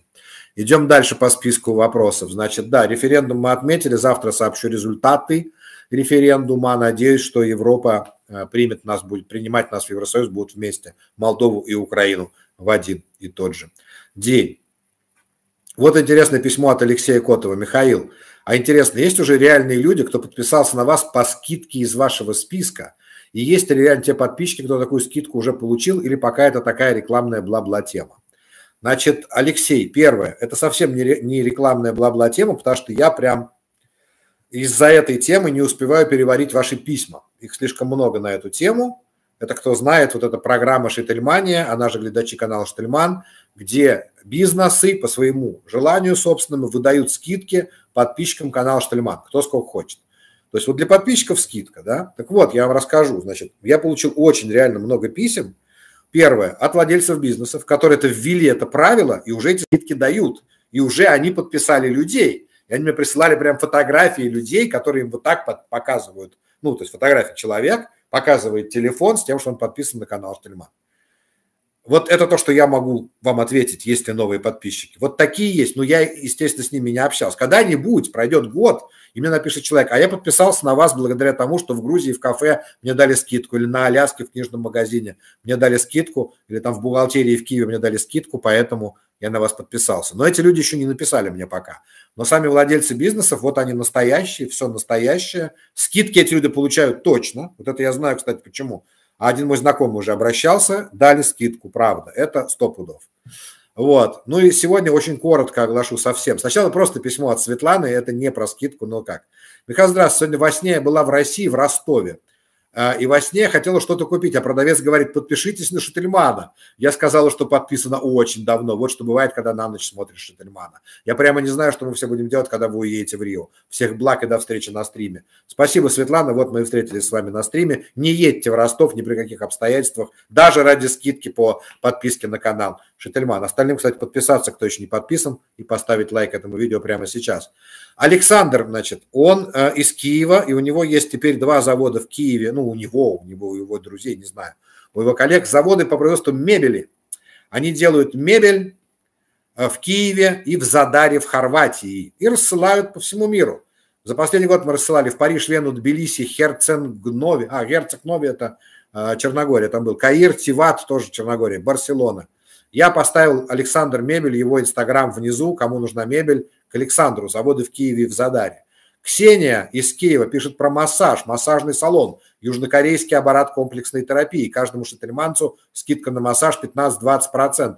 Speaker 1: Идем дальше по списку вопросов. Значит, да, референдум мы отметили. Завтра сообщу результаты референдума. Надеюсь, что Европа а, примет нас, будет принимать нас в Евросоюз, будут вместе Молдову и Украину в один и тот же день. Вот интересное письмо от Алексея Котова. Михаил, а интересно, есть уже реальные люди, кто подписался на вас по скидке из вашего списка? И есть ли реально те подписчики, кто такую скидку уже получил, или пока это такая рекламная бла-бла тема? Значит, Алексей, первое, это совсем не рекламная бла-бла тема, потому что я прям из-за этой темы не успеваю переварить ваши письма. Их слишком много на эту тему. Это, кто знает, вот эта программа «Шительмания», она же глядачи канал «Штельман», где бизнесы по своему желанию собственному выдают скидки подписчикам канала «Штельман», кто сколько хочет. То есть вот для подписчиков скидка, да? Так вот, я вам расскажу. Значит, я получил очень реально много писем. Первое, от владельцев бизнесов, которые это ввели, это правило, и уже эти скидки дают. И уже они подписали людей. И они мне присылали прям фотографии людей, которые им вот так под, показывают. Ну, то есть фотография человек, показывает телефон с тем, что он подписан на канал Штельман. Вот это то, что я могу вам ответить, если новые подписчики. Вот такие есть, но я, естественно, с ними не общался. Когда-нибудь пройдет год, и мне напишет человек, а я подписался на вас благодаря тому, что в Грузии в кафе мне дали скидку, или на Аляске в книжном магазине мне дали скидку, или там в бухгалтерии в Киеве мне дали скидку, поэтому я на вас подписался. Но эти люди еще не написали мне пока. Но сами владельцы бизнесов, вот они настоящие, все настоящее. Скидки эти люди получают точно. Вот это я знаю, кстати, почему. А один мой знакомый уже обращался, дали скидку, правда. Это сто пудов. Вот. Ну и сегодня очень коротко оглашу совсем. Сначала просто письмо от Светланы, это не про скидку, но как. Михаил, здравствуйте. Сегодня во сне я была в России, в Ростове. А, и во сне я хотела что-то купить, а продавец говорит, подпишитесь на Шительмана. Я сказала, что подписано очень давно. Вот что бывает, когда на ночь смотришь Шительмана. Я прямо не знаю, что мы все будем делать, когда вы уедете в Рио. Всех благ и до встречи на стриме. Спасибо, Светлана. Вот мы и встретились с вами на стриме. Не едьте в Ростов ни при каких обстоятельствах, даже ради скидки по подписке на канал. Шительман. Остальным, кстати, подписаться, кто еще не подписан, и поставить лайк этому видео прямо сейчас. Александр, значит, он э, из Киева, и у него есть теперь два завода в Киеве. Ну, у него, у него, у его друзей, не знаю, у его коллег. Заводы по производству мебели. Они делают мебель э, в Киеве и в Задаре в Хорватии. И рассылают по всему миру. За последний год мы рассылали в Париж, Вену, Тбилиси, Херценгнове. А, Герцогнове – это э, Черногория там был. Каир, Тиват – тоже Черногория. Барселона – я поставил Александр Мебель, его инстаграм внизу, кому нужна мебель, к Александру, заводы в Киеве и в Задаре. Ксения из Киева пишет про массаж, массажный салон, южнокорейский аппарат комплексной терапии. Каждому шатальманцу скидка на массаж 15-20%.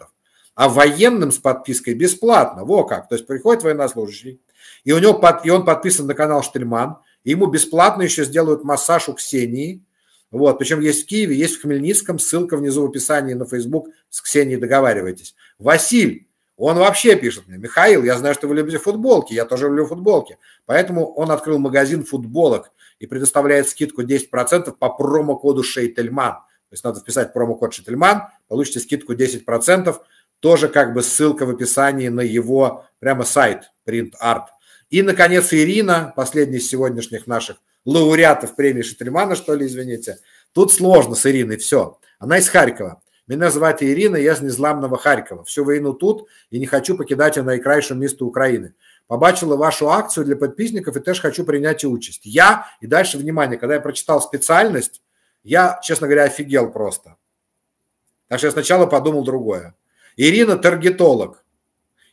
Speaker 1: А военным с подпиской бесплатно. Во как. То есть приходит военнослужащий, и, у него под, и он подписан на канал Штельман, и ему бесплатно еще сделают массаж у Ксении – вот, причем есть в Киеве, есть в Хмельницком, ссылка внизу в описании на Facebook, с Ксенией договаривайтесь. Василь, он вообще пишет мне, Михаил, я знаю, что вы любите футболки, я тоже люблю футболки. Поэтому он открыл магазин футболок и предоставляет скидку 10% по промокоду Шейтельман. То есть надо вписать промокод Шейтельман, получите скидку 10%. Тоже как бы ссылка в описании на его прямо сайт Print Art. И, наконец, Ирина, последний из сегодняшних наших лауреатов премии Шатримана, что ли, извините. Тут сложно с Ириной все. Она из Харькова. Меня зовут Ирина, я з незламного Харькова. Всю войну тут и не хочу покидать ее на найкрайше месте Украины. Побачила вашу акцию для подписчиков и тоже хочу принять участь. Я, и дальше, внимание, когда я прочитал специальность, я, честно говоря, офигел просто. Так что я сначала подумал другое. Ирина таргетолог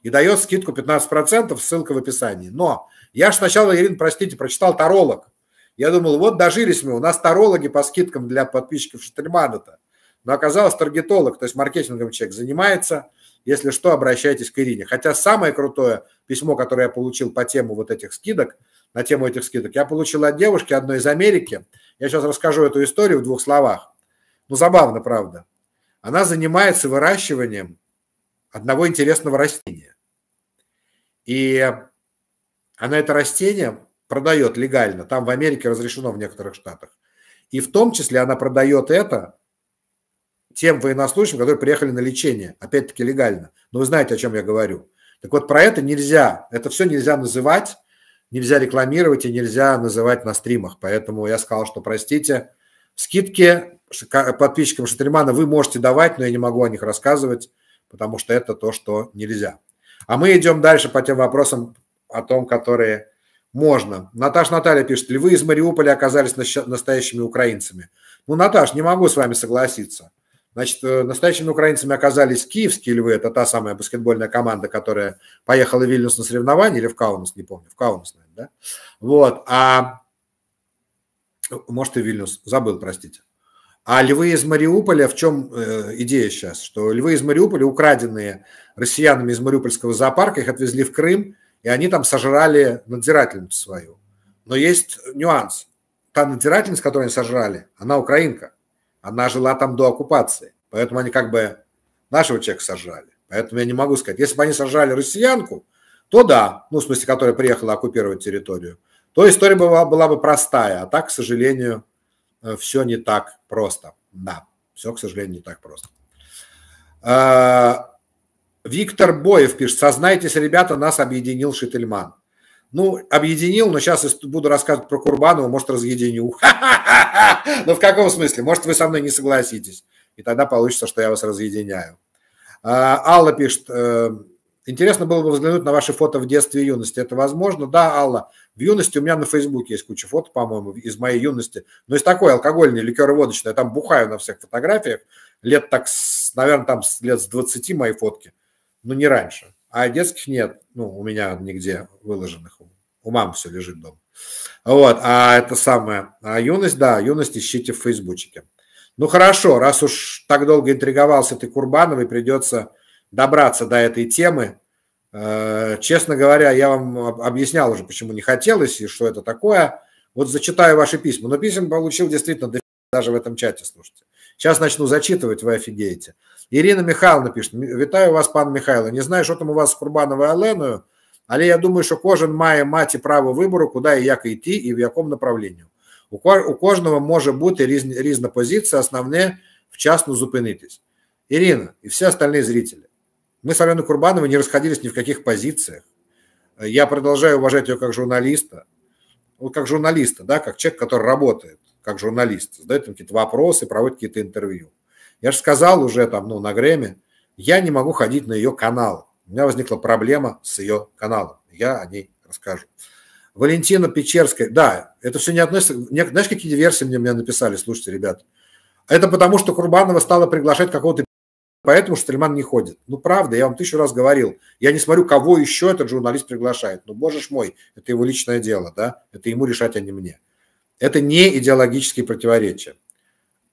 Speaker 1: и дает скидку 15%, ссылка в описании. Но я же сначала, Ирина, простите, прочитал таролог. Я думал, вот дожились мы, у нас тарологи по скидкам для подписчиков Штермана-то. Но оказалось, таргетолог, то есть маркетингом человек занимается. Если что, обращайтесь к Ирине. Хотя самое крутое письмо, которое я получил по тему вот этих скидок, на тему этих скидок, я получил от девушки одной из Америки. Я сейчас расскажу эту историю в двух словах. Ну, забавно, правда. Она занимается выращиванием одного интересного растения. И она это растение продает легально. Там в Америке разрешено в некоторых штатах. И в том числе она продает это тем военнослужащим, которые приехали на лечение, опять-таки легально. Но вы знаете, о чем я говорю. Так вот, про это нельзя, это все нельзя называть, нельзя рекламировать и нельзя называть на стримах. Поэтому я сказал, что простите, скидки подписчикам Шатримана вы можете давать, но я не могу о них рассказывать, потому что это то, что нельзя. А мы идем дальше по тем вопросам о том, которые можно. Наташ Наталья пишет, львы из Мариуполя оказались настоящими украинцами. Ну, Наташ, не могу с вами согласиться. Значит, э, настоящими украинцами оказались киевские львы, это та самая баскетбольная команда, которая поехала в Вильнюс на соревнования или в Каунас, не помню, в Каунас, наверное, да? Вот, а... Может, и Вильнюс, забыл, простите. А львы из Мариуполя, в чем э, идея сейчас? Что львы из Мариуполя, украденные россиянами из Мариупольского зоопарка, их отвезли в Крым, и они там сожрали надзирательницу свою. Но есть нюанс. Та надзирательница, которую они сожрали, она украинка. Она жила там до оккупации. Поэтому они как бы нашего человека сожрали. Поэтому я не могу сказать. Если бы они сожрали россиянку, то да, ну, в смысле, которая приехала оккупировать территорию, то история была, была бы простая. А так, к сожалению, э, все не так просто. Да, все, к сожалению, не так просто. А, Виктор Боев пишет, сознайтесь, ребята, нас объединил Шительман. Ну, объединил, но сейчас буду рассказывать про Курбанова, может, разъединю. Но ну, в каком смысле? Может, вы со мной не согласитесь. И тогда получится, что я вас разъединяю. А, Алла пишет, э, интересно было бы взглянуть на ваши фото в детстве и юности. Это возможно? Да, Алла. В юности у меня на Фейсбуке есть куча фото, по-моему, из моей юности. Но из такой алкогольной, ликероводочной. Я там бухаю на всех фотографиях. Лет так, наверное, там лет с 20 мои фотки но ну, не раньше. А детских нет, ну, у меня нигде выложенных. У мам все лежит дома. Вот, а это самое, а юность, да, юность ищите в фейсбучике. Ну хорошо, раз уж так долго интриговался ты Курбановой, придется добраться до этой темы. Э, честно говоря, я вам объяснял уже, почему не хотелось и что это такое. Вот зачитаю ваши письма. Но писем получил действительно даже в этом чате, слушайте. Сейчас начну зачитывать, вы офигеете. Ирина Михайловна пишет: Вітаю вас, пан Михайло. Не знаю, что там у вас с Курбановой Оленою, але я думаю, что кожен має мати право выбору, куда и як идти и в каком направлении. У кожного может быть разная позиция, основное основне вчасно зупинитись. Ирина и все остальные зрители, мы с Аленой Курбановой не расходились ни в каких позициях. Я продолжаю уважать ее как журналиста, вот как журналиста, да, как человек, который работает, как журналист, задает им какие-то вопросы, проводит какие-то интервью. Я же сказал уже там, ну, на Грэмми, я не могу ходить на ее канал. У меня возникла проблема с ее каналом. Я о ней расскажу. Валентина Печерская. Да, это все не относится... Знаешь, какие версии мне, мне написали? Слушайте, ребят. Это потому, что Курбанова стала приглашать какого-то... Поэтому Штельман не ходит. Ну, правда, я вам тысячу раз говорил. Я не смотрю, кого еще этот журналист приглашает. Ну, боже ж мой, это его личное дело, да? Это ему решать, а не мне. Это не идеологические противоречия.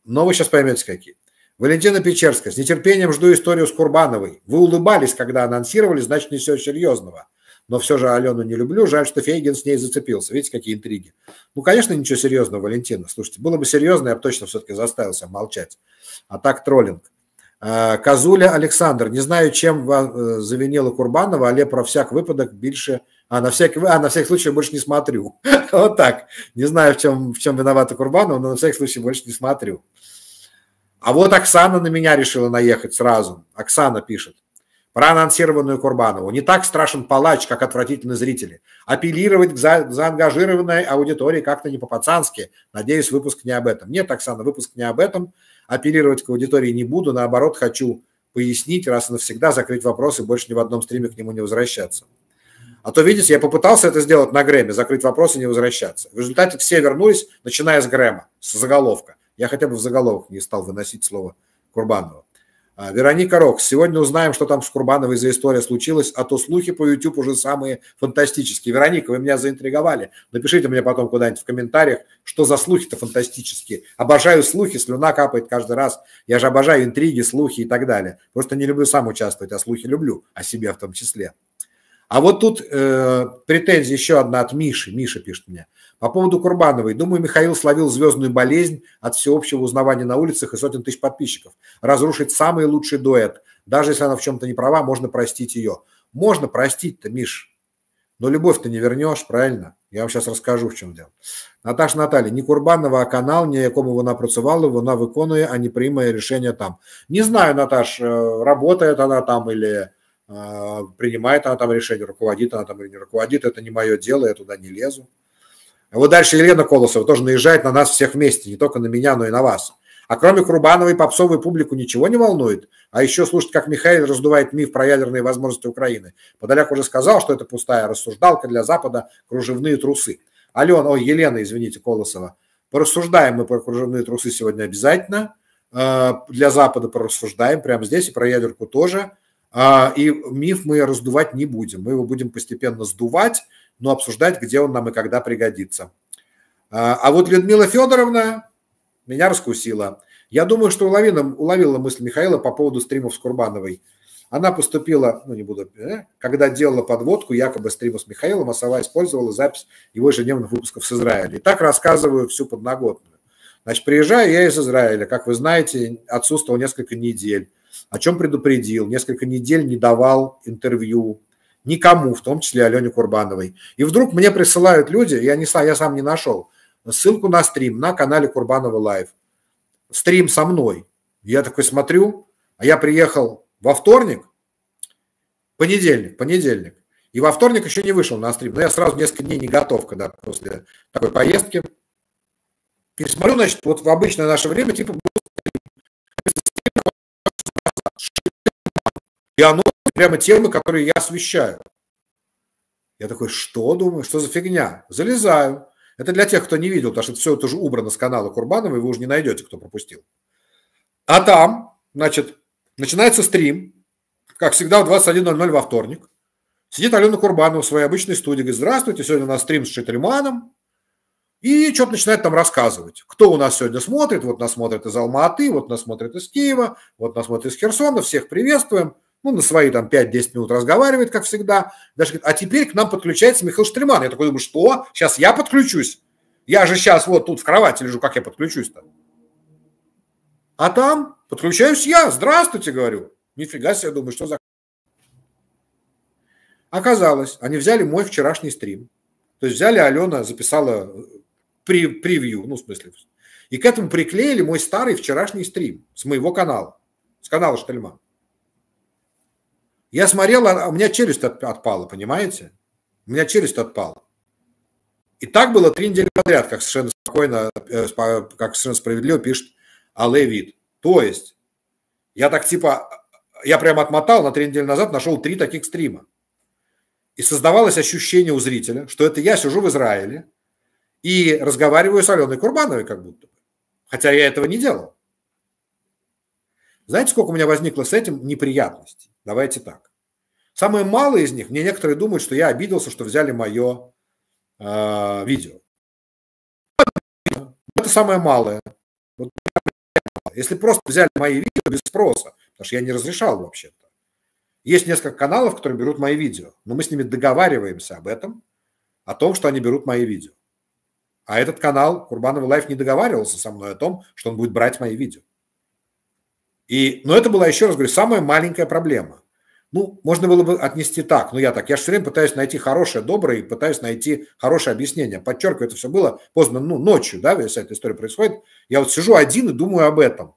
Speaker 1: Но вы сейчас поймете, какие. Валентина Печерская, с нетерпением жду историю с Курбановой. Вы улыбались, когда анонсировали, значит, не все серьезного. Но все же Алену не люблю, жаль, что Фейгин с ней зацепился. Видите, какие интриги. Ну, конечно, ничего серьезного, Валентина. Слушайте, было бы серьезно, я бы точно все-таки заставил себя молчать. А так троллинг. А, Казуля Александр. Не знаю, чем э, завинила Курбанова, але про всяк выпадок больше... А на, всякий, а на всякий случай больше не смотрю. вот так. Не знаю, в чем, в чем виновата Курбанова, но на всякий случай больше не смотрю. А вот Оксана на меня решила наехать сразу. Оксана пишет. Про анонсированную Курбанову. Не так страшен палач, как отвратительные зрители. Апеллировать к за, заангажированной аудитории как-то не по-пацански. Надеюсь, выпуск не об этом. Нет, Оксана, выпуск не об этом. Апеллировать к аудитории не буду. Наоборот, хочу пояснить раз и навсегда, закрыть вопрос и больше ни в одном стриме к нему не возвращаться. А то, видите, я попытался это сделать на Грэме, закрыть вопрос и не возвращаться. В результате все вернулись, начиная с Грэма, с заголовка. Я хотя бы в заголовок не стал выносить слово Курбанова. А, Вероника Рокс. Сегодня узнаем, что там с Курбановой за история случилась, а то слухи по YouTube уже самые фантастические. Вероника, вы меня заинтриговали. Напишите мне потом куда-нибудь в комментариях, что за слухи-то фантастические. Обожаю слухи, слюна капает каждый раз. Я же обожаю интриги, слухи и так далее. Просто не люблю сам участвовать, а слухи люблю, о себе в том числе. А вот тут э, претензия еще одна от Миши. Миша пишет мне. По поводу Курбановой. Думаю, Михаил словил звездную болезнь от всеобщего узнавания на улицах и сотен тысяч подписчиков. Разрушить самый лучший дуэт. Даже если она в чем-то не права, можно простить ее. Можно простить-то, Миш. Но любовь то не вернешь, правильно? Я вам сейчас расскажу, в чем дело. Наташа Наталья, не Курбанова, а канал, ніякому вона працювала, вона виконує, а не приймає решение там. Не знаю, Наташ, э, работает она там или э, принимает она там решение, руководит она там или не руководит, это не мое дело, я туда не лезу. А вот дальше Елена Колосова тоже наезжает на нас всех вместе, не только на меня, но и на вас. А кроме Курбановой, попсовую публику ничего не волнует. А еще слушать, как Михаил раздувает миф про ядерные возможности Украины. Подоляк уже сказал, что это пустая рассуждалка для Запада, кружевные трусы. Алена, ой, Елена, извините, Колосова. Порассуждаем мы про кружевные трусы сегодня обязательно. Э, для Запада порассуждаем прямо здесь и про ядерку тоже. А, и миф мы раздувать не будем. Мы его будем постепенно сдувать, но обсуждать, где он нам и когда пригодится. А, а вот Людмила Федоровна меня раскусила. Я думаю, что уловила, уловила мысль Михаила по поводу стримов с Курбановой. Она поступила, ну не буду, э, когда делала подводку якобы стрима с Михаилом, а сова использовала запись его ежедневных выпусков с Израиля. И так рассказываю всю подноготную. Значит, приезжаю я из Израиля, как вы знаете, отсутствовал несколько недель, о чем предупредил, несколько недель не давал интервью, никому, в том числе Алене Курбановой. И вдруг мне присылают люди, я, не, я сам не нашел, ссылку на стрим на канале Курбанова Лайв. Стрим со мной. Я такой смотрю, а я приехал во вторник, понедельник, понедельник. И во вторник еще не вышел на стрим, но я сразу несколько дней не готов, когда после такой поездки. И смотрю, значит, вот в обычное наше время, типа, и оно прямо темы, которые я освещаю. Я такой, что думаю, что за фигня? Залезаю. Это для тех, кто не видел, потому что все это уже убрано с канала Курбанова, и вы уже не найдете, кто пропустил. А там, значит, начинается стрим, как всегда, в 21.00 во вторник. Сидит Алена Курбанова в своей обычной студии, говорит, здравствуйте, сегодня у нас стрим с Шительманом. И что-то начинает там рассказывать. Кто у нас сегодня смотрит? Вот нас смотрит из Алматы, вот нас смотрит из Киева, вот нас смотрит из Херсона. Всех приветствуем ну, на свои там 5-10 минут разговаривает, как всегда. Даже говорит, а теперь к нам подключается Михаил Штриман. Я такой думаю, что? Сейчас я подключусь? Я же сейчас вот тут в кровати лежу, как я подключусь-то? А там подключаюсь я, здравствуйте, говорю. Нифига себе, думаю, что за... Оказалось, они взяли мой вчерашний стрим. То есть взяли, Алена записала э, при, превью, ну, в смысле, и к этому приклеили мой старый вчерашний стрим с моего канала, с канала Штельман. Я смотрел, а, а у меня челюсть отпала, понимаете? У меня челюсть отпала. И так было три недели подряд, как совершенно спокойно, э, как совершенно справедливо пишет Алэ Вид. То есть, я так типа, я прямо отмотал, на три недели назад нашел три таких стрима. И создавалось ощущение у зрителя, что это я сижу в Израиле и разговариваю с Аленой Курбановой как будто Хотя я этого не делал. Знаете, сколько у меня возникло с этим неприятностей? Давайте так. Самые малые из них, мне некоторые думают, что я обиделся, что взяли мое э, а, видео. Это самое малое. если просто взяли мои видео без спроса, потому что я не разрешал вообще-то. Есть несколько каналов, которые берут мои видео, но мы с ними договариваемся об этом, о том, что они берут мои видео. А этот канал Курбанова Лайф не договаривался со мной о том, что он будет брать мои видео. И, но это была, еще раз говорю, самая маленькая проблема. Ну, можно было бы отнести так, но ну, я так, я же все время пытаюсь найти хорошее, доброе, и пытаюсь найти хорошее объяснение. Подчеркиваю, это все было поздно, ну, ночью, да, вся эта история происходит. Я вот сижу один и думаю об этом.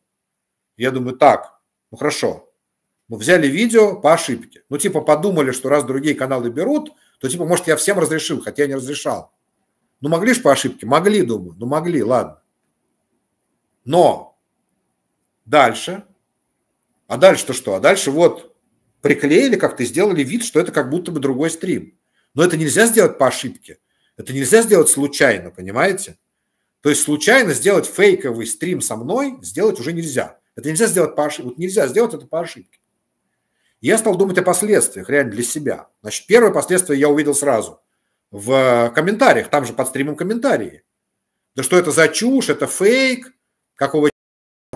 Speaker 1: Я думаю, так, ну хорошо, мы ну, взяли видео по ошибке. Ну, типа подумали, что раз другие каналы берут, то типа, может, я всем разрешил, хотя я не разрешал. Ну, могли же по ошибке? Могли, думаю. Ну, могли, ладно. Но дальше а дальше-то что? А дальше вот приклеили как-то, сделали вид, что это как будто бы другой стрим. Но это нельзя сделать по ошибке. Это нельзя сделать случайно, понимаете? То есть случайно сделать фейковый стрим со мной сделать уже нельзя. Это нельзя сделать по ошибке. Вот нельзя сделать это по ошибке. Я стал думать о последствиях реально для себя. Значит, первое последствие я увидел сразу в комментариях, там же под стримом комментарии. Да что это за чушь, это фейк, какого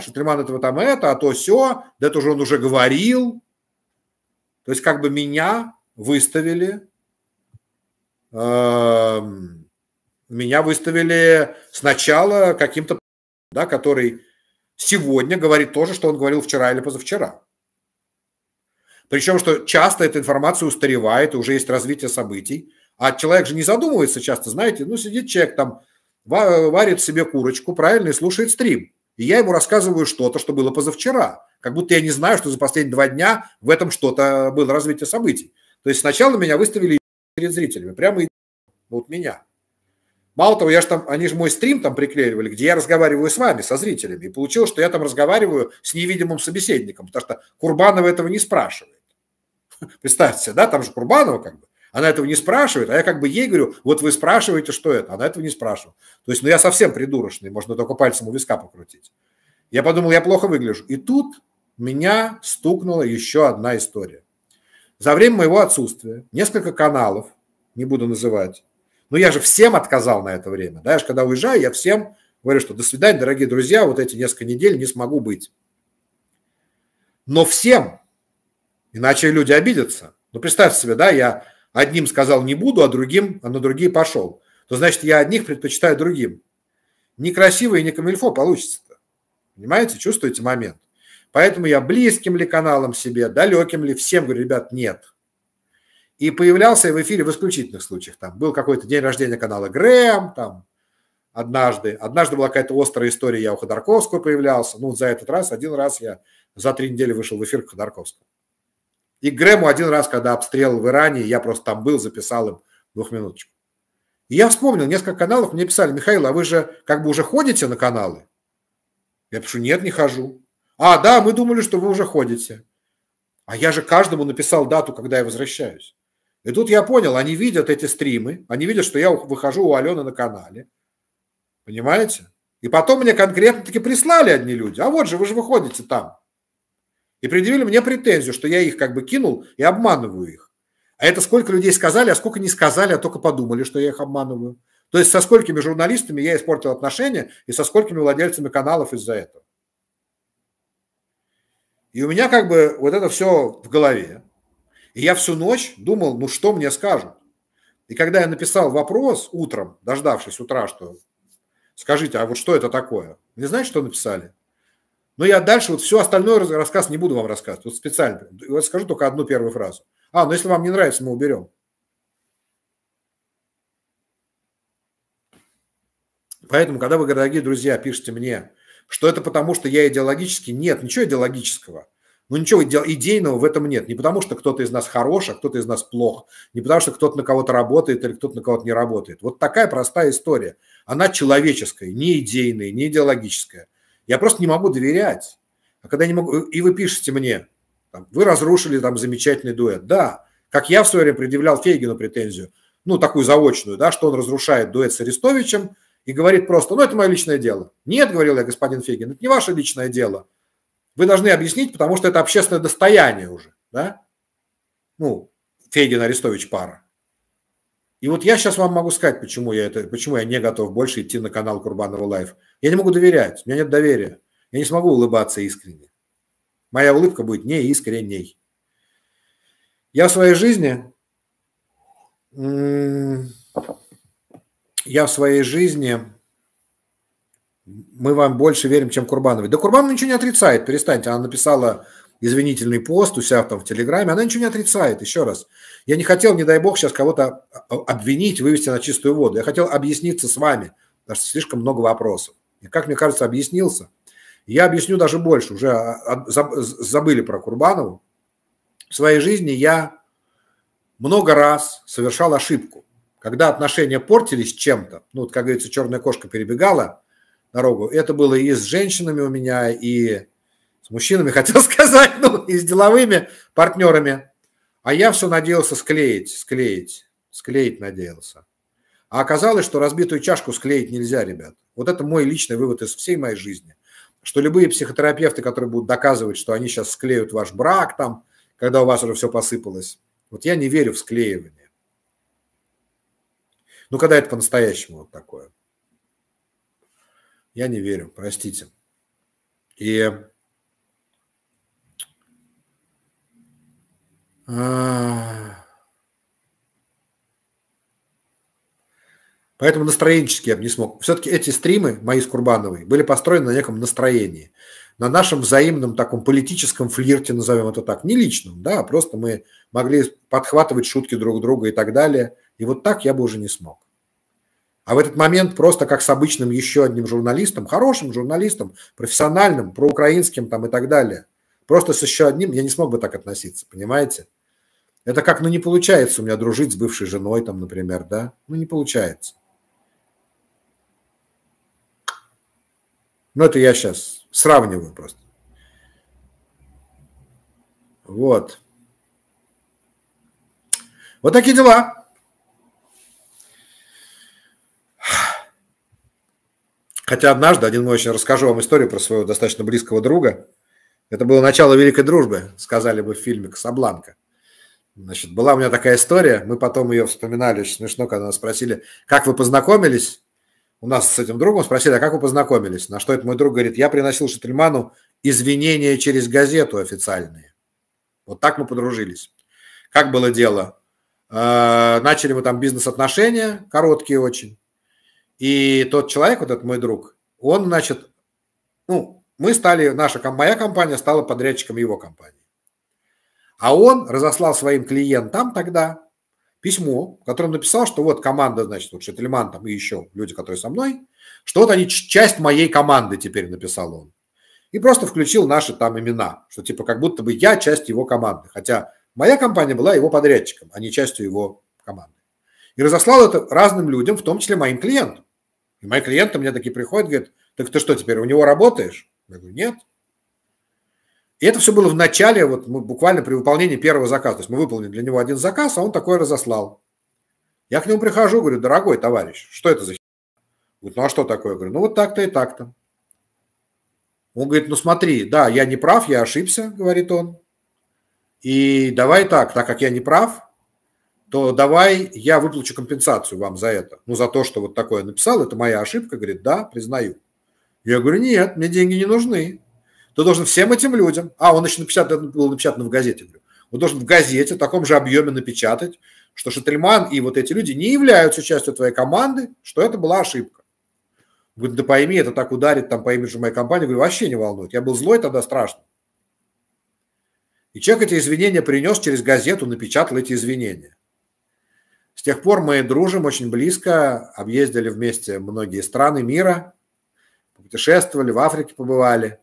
Speaker 1: Шатриман этого там это, а то все, да это же он уже говорил. То есть как бы меня выставили, э, меня выставили сначала каким-то, да, который сегодня говорит то же, что он говорил вчера или позавчера. Причем, что часто эта информация устаревает, и уже есть развитие событий. А человек же не задумывается часто, знаете, ну сидит человек там, варит себе курочку, правильно, и слушает стрим. И я ему рассказываю что-то, что было позавчера. Как будто я не знаю, что за последние два дня в этом что-то было развитие событий. То есть сначала меня выставили перед зрителями. Прямо вот меня. Мало того, я же там, они же мой стрим там приклеивали, где я разговариваю с вами, со зрителями. И получилось, что я там разговариваю с невидимым собеседником, потому что Курбанова этого не спрашивает. Представьте, да, там же Курбанова как бы. Она этого не спрашивает, а я как бы ей говорю, вот вы спрашиваете, что это. Она этого не спрашивает, То есть, ну я совсем придурочный, можно только пальцем у виска покрутить. Я подумал, я плохо выгляжу. И тут меня стукнула еще одна история. За время моего отсутствия несколько каналов, не буду называть, но я же всем отказал на это время. Да, я же когда уезжаю, я всем говорю, что до свидания, дорогие друзья, вот эти несколько недель не смогу быть. Но всем, иначе люди обидятся. Ну, представьте себе, да, я одним сказал не буду, а другим, а на другие пошел, то значит я одних предпочитаю другим. Некрасиво и не камильфо получится-то. Понимаете, чувствуете момент? Поэтому я близким ли каналом себе, далеким ли, всем говорю, ребят, нет. И появлялся я в эфире в исключительных случаях. Там был какой-то день рождения канала Грэм, там однажды. Однажды была какая-то острая история, я у Ходорковского появлялся. Ну, за этот раз, один раз я за три недели вышел в эфир к Ходорковскому. И Грэму один раз, когда обстрел в Иране, я просто там был, записал им двухминуточку. И я вспомнил, несколько каналов мне писали, Михаил, а вы же как бы уже ходите на каналы? Я пишу, нет, не хожу. А, да, мы думали, что вы уже ходите. А я же каждому написал дату, когда я возвращаюсь. И тут я понял, они видят эти стримы, они видят, что я выхожу у Алены на канале. Понимаете? И потом мне конкретно таки прислали одни люди. А вот же, вы же выходите там. И предъявили мне претензию, что я их как бы кинул и обманываю их. А это сколько людей сказали, а сколько не сказали, а только подумали, что я их обманываю. То есть со сколькими журналистами я испортил отношения и со сколькими владельцами каналов из-за этого. И у меня как бы вот это все в голове. И я всю ночь думал, ну что мне скажут. И когда я написал вопрос утром, дождавшись утра, что скажите, а вот что это такое? Не знаете, что написали? Но я дальше вот все остальное рассказ не буду вам рассказывать. Вот специально. Вот скажу только одну первую фразу. А, ну если вам не нравится, мы уберем. Поэтому, когда вы, дорогие друзья, пишете мне, что это потому, что я идеологически, нет, ничего идеологического. Ну ничего идейного в этом нет. Не потому, что кто-то из нас хорош, а кто-то из нас плох. Не потому, что кто-то на кого-то работает или кто-то на кого-то не работает. Вот такая простая история. Она человеческая, не идейная, не идеологическая. Я просто не могу доверять. А когда не могу... И вы пишете мне, вы разрушили там замечательный дуэт. Да, как я в свое время предъявлял Фейгину претензию, ну, такую заочную, да, что он разрушает дуэт с Арестовичем и говорит просто, ну, это мое личное дело. Нет, говорил я, господин Фейгин, это не ваше личное дело. Вы должны объяснить, потому что это общественное достояние уже, да? Ну, Фейгин-Арестович пара. И вот я сейчас вам могу сказать, почему я, это, почему я не готов больше идти на канал Курбанова Лайф. Я не могу доверять, у меня нет доверия. Я не смогу улыбаться искренне. Моя улыбка будет не искренней. Я в своей жизни... Я в своей жизни... Мы вам больше верим, чем Курбановой. Да Курбанова ничего не отрицает, перестаньте. Она написала извинительный пост у себя там в Телеграме, она ничего не отрицает, еще раз. Я не хотел, не дай бог, сейчас кого-то а, обвинить, вывести на чистую воду. Я хотел объясниться с вами, потому что слишком много вопросов. И как мне кажется, объяснился. Я объясню даже больше, уже а, а, забыли про Курбанову. В своей жизни я много раз совершал ошибку. Когда отношения портились чем-то, ну, вот, как говорится, черная кошка перебегала дорогу, это было и с женщинами у меня, и мужчинами, хотел сказать, ну, и с деловыми партнерами. А я все надеялся склеить, склеить, склеить надеялся. А оказалось, что разбитую чашку склеить нельзя, ребят. Вот это мой личный вывод из всей моей жизни. Что любые психотерапевты, которые будут доказывать, что они сейчас склеют ваш брак там, когда у вас уже все посыпалось. Вот я не верю в склеивание. Ну, когда это по-настоящему вот такое. Я не верю, простите. И А. Поэтому настроенчески я бы не смог. Все-таки эти стримы, мои с Курбановой, были построены на неком настроении. На нашем взаимном таком политическом флирте, назовем это так. Не личном, да, а просто мы могли подхватывать шутки друг друга и так далее. И вот так я бы уже не смог. А в этот момент просто как с обычным еще одним журналистом, хорошим журналистом, профессиональным, проукраинским там и так далее, просто с еще одним я не смог бы так относиться, понимаете? Это как, ну не получается у меня дружить с бывшей женой, там, например, да? Ну не получается. Ну это я сейчас сравниваю просто. Вот. Вот такие дела. Хотя однажды, один мой очень расскажу вам историю про своего достаточно близкого друга. Это было начало великой дружбы, сказали бы в фильме «Касабланка». Значит, была у меня такая история, мы потом ее вспоминали, смешно, когда нас спросили, как вы познакомились, у нас с этим другом спросили, а как вы познакомились? На что этот мой друг говорит, я приносил Шательману извинения через газету официальные. Вот так мы подружились. Как было дело? А, начали мы там бизнес-отношения, короткие очень. И тот человек, вот этот мой друг, он, значит, ну, мы стали, наша, моя компания стала подрядчиком его компании. А он разослал своим клиентам тогда письмо, в котором написал, что вот команда, значит, вот Шетельман там и еще люди, которые со мной, что вот они часть моей команды теперь написал он. И просто включил наши там имена, что типа как будто бы я часть его команды, хотя моя компания была его подрядчиком, а не частью его команды. И разослал это разным людям, в том числе моим клиентам. И мои клиенты мне такие приходят, говорят, так ты что теперь, у него работаешь? Я говорю, нет. И это все было в начале, вот мы буквально при выполнении первого заказа. То есть мы выполнили для него один заказ, а он такой разослал. Я к нему прихожу, говорю, дорогой товарищ, что это за Говорит, ну а что такое? Я говорю, ну вот так-то и так-то. Он говорит, ну смотри, да, я не прав, я ошибся, говорит он. И давай так, так как я не прав, то давай я выплачу компенсацию вам за это. Ну, за то, что вот такое написал, это моя ошибка, говорит, да, признаю. Я говорю, нет, мне деньги не нужны. Ты должен всем этим людям, а он еще напечатан, был напечатан в газете, говорю, он должен в газете в таком же объеме напечатать, что Шательман и вот эти люди не являются частью твоей команды, что это была ошибка. Говорит, да пойми, это так ударит там по имиджу моей компании. Говорю, вообще не волнует. Я был злой, тогда страшно. И человек эти извинения принес через газету, напечатал эти извинения. С тех пор мы дружим очень близко, объездили вместе многие страны мира, путешествовали, в Африке побывали.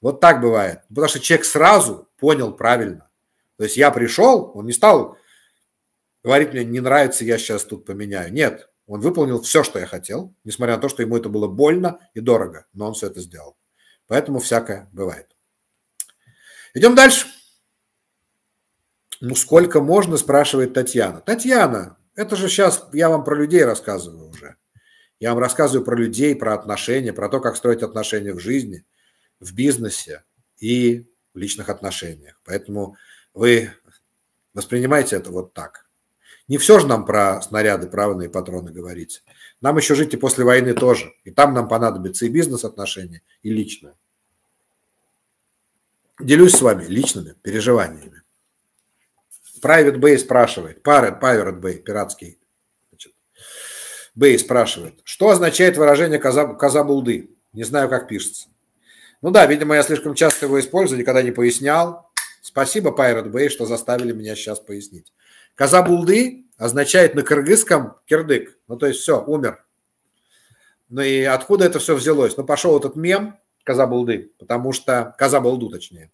Speaker 1: Вот так бывает. Потому что человек сразу понял правильно. То есть я пришел, он не стал говорить мне, не нравится, я сейчас тут поменяю. Нет, он выполнил все, что я хотел, несмотря на то, что ему это было больно и дорого, но он все это сделал. Поэтому всякое бывает. Идем дальше. Ну сколько можно, спрашивает Татьяна. Татьяна, это же сейчас я вам про людей рассказываю уже. Я вам рассказываю про людей, про отношения, про то, как строить отношения в жизни – в бизнесе и в личных отношениях. Поэтому вы воспринимаете это вот так. Не все же нам про снаряды, правильные патроны говорить. Нам еще жить и после войны тоже. И там нам понадобится и бизнес-отношения, и личное. Делюсь с вами личными переживаниями. Private Bay спрашивает, Pirate Bay, пиратский. Значит, Bay спрашивает, что означает выражение каза коза Не знаю, как пишется. Ну да, видимо, я слишком часто его использую, никогда не пояснял. Спасибо Pirate Bay, что заставили меня сейчас пояснить. Коза Булды означает на кыргызском кирдык. Ну то есть все, умер. Ну и откуда это все взялось? Ну пошел этот мем Коза Булды, потому что... Коза Булду, точнее.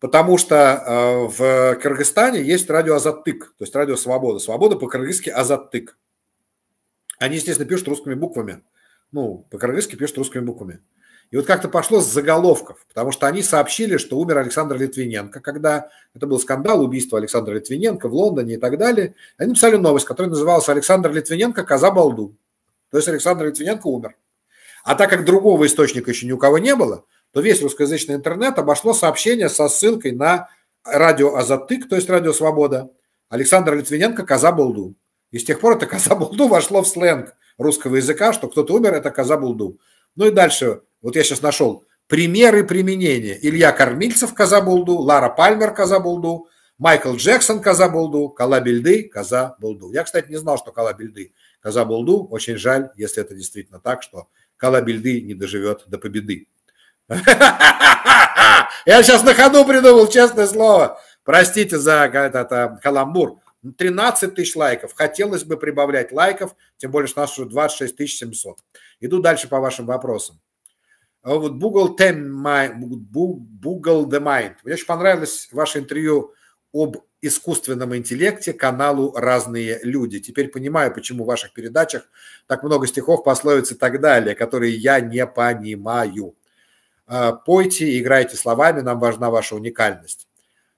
Speaker 1: Потому что э, в Кыргызстане есть радио Азаттык, то есть радио Свобода. Свобода по-кыргызски Азаттык. Они, естественно, пишут русскими буквами. Ну, по-кыргызски пишут русскими буквами. И вот как-то пошло с заголовков, потому что они сообщили, что умер Александр Литвиненко, когда это был скандал убийства Александра Литвиненко в Лондоне и так далее. Они написали новость, которая называлась «Александр Литвиненко – коза балду». То есть Александр Литвиненко умер. А так как другого источника еще ни у кого не было, то весь русскоязычный интернет обошло сообщение со ссылкой на радио «Азатык», то есть радио «Свобода», Александр Литвиненко «Коза Булду». И с тех пор это «Коза Булду» вошло в сленг русского языка, что кто-то умер, это «Коза Булду». Ну и дальше вот я сейчас нашел примеры применения. Илья Кормильцев Казабулду, Лара Пальмер Казабулду, Майкл Джексон Казабулду, Калабильды Казабулду. Я, кстати, не знал, что Калабильды Казабулду. Очень жаль, если это действительно так, что Калабильды не доживет до победы. Я сейчас на ходу придумал, честное слово. Простите за этот э, каламбур. 13 тысяч лайков. Хотелось бы прибавлять лайков, тем более, что у нас уже 26 700. Иду дальше по вашим вопросам. А вот Google, Ten, Google The Mind. Мне очень понравилось ваше интервью об искусственном интеллекте каналу «Разные люди». Теперь понимаю, почему в ваших передачах так много стихов, пословиц и так далее, которые я не понимаю. А, пойте, играйте словами, нам важна ваша уникальность.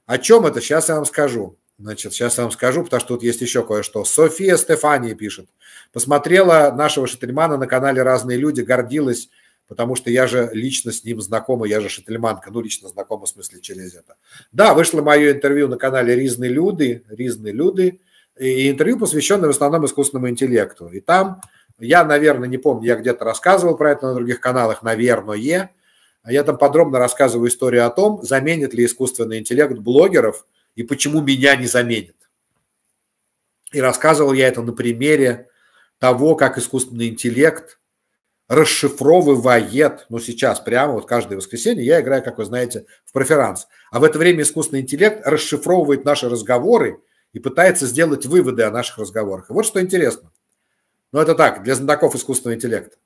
Speaker 1: О чем это? Сейчас я вам скажу. Значит, сейчас я вам скажу, потому что тут есть еще кое-что. София Стефания пишет. Посмотрела нашего Шатримана на канале «Разные люди», гордилась потому что я же лично с ним знакома, я же шательманка, ну, лично знакома, в смысле, через это. Да, вышло мое интервью на канале «Ризные люди», «Ризные люди», и интервью, посвященное в основном искусственному интеллекту. И там я, наверное, не помню, я где-то рассказывал про это на других каналах, наверное, я там подробно рассказываю историю о том, заменит ли искусственный интеллект блогеров и почему меня не заменит. И рассказывал я это на примере того, как искусственный интеллект расшифровывает, ну сейчас прямо, вот каждое воскресенье я играю, как вы знаете, в преферанс. А в это время искусственный интеллект расшифровывает наши разговоры и пытается сделать выводы о наших разговорах. И вот что интересно. Ну это так, для знатоков искусственного интеллекта.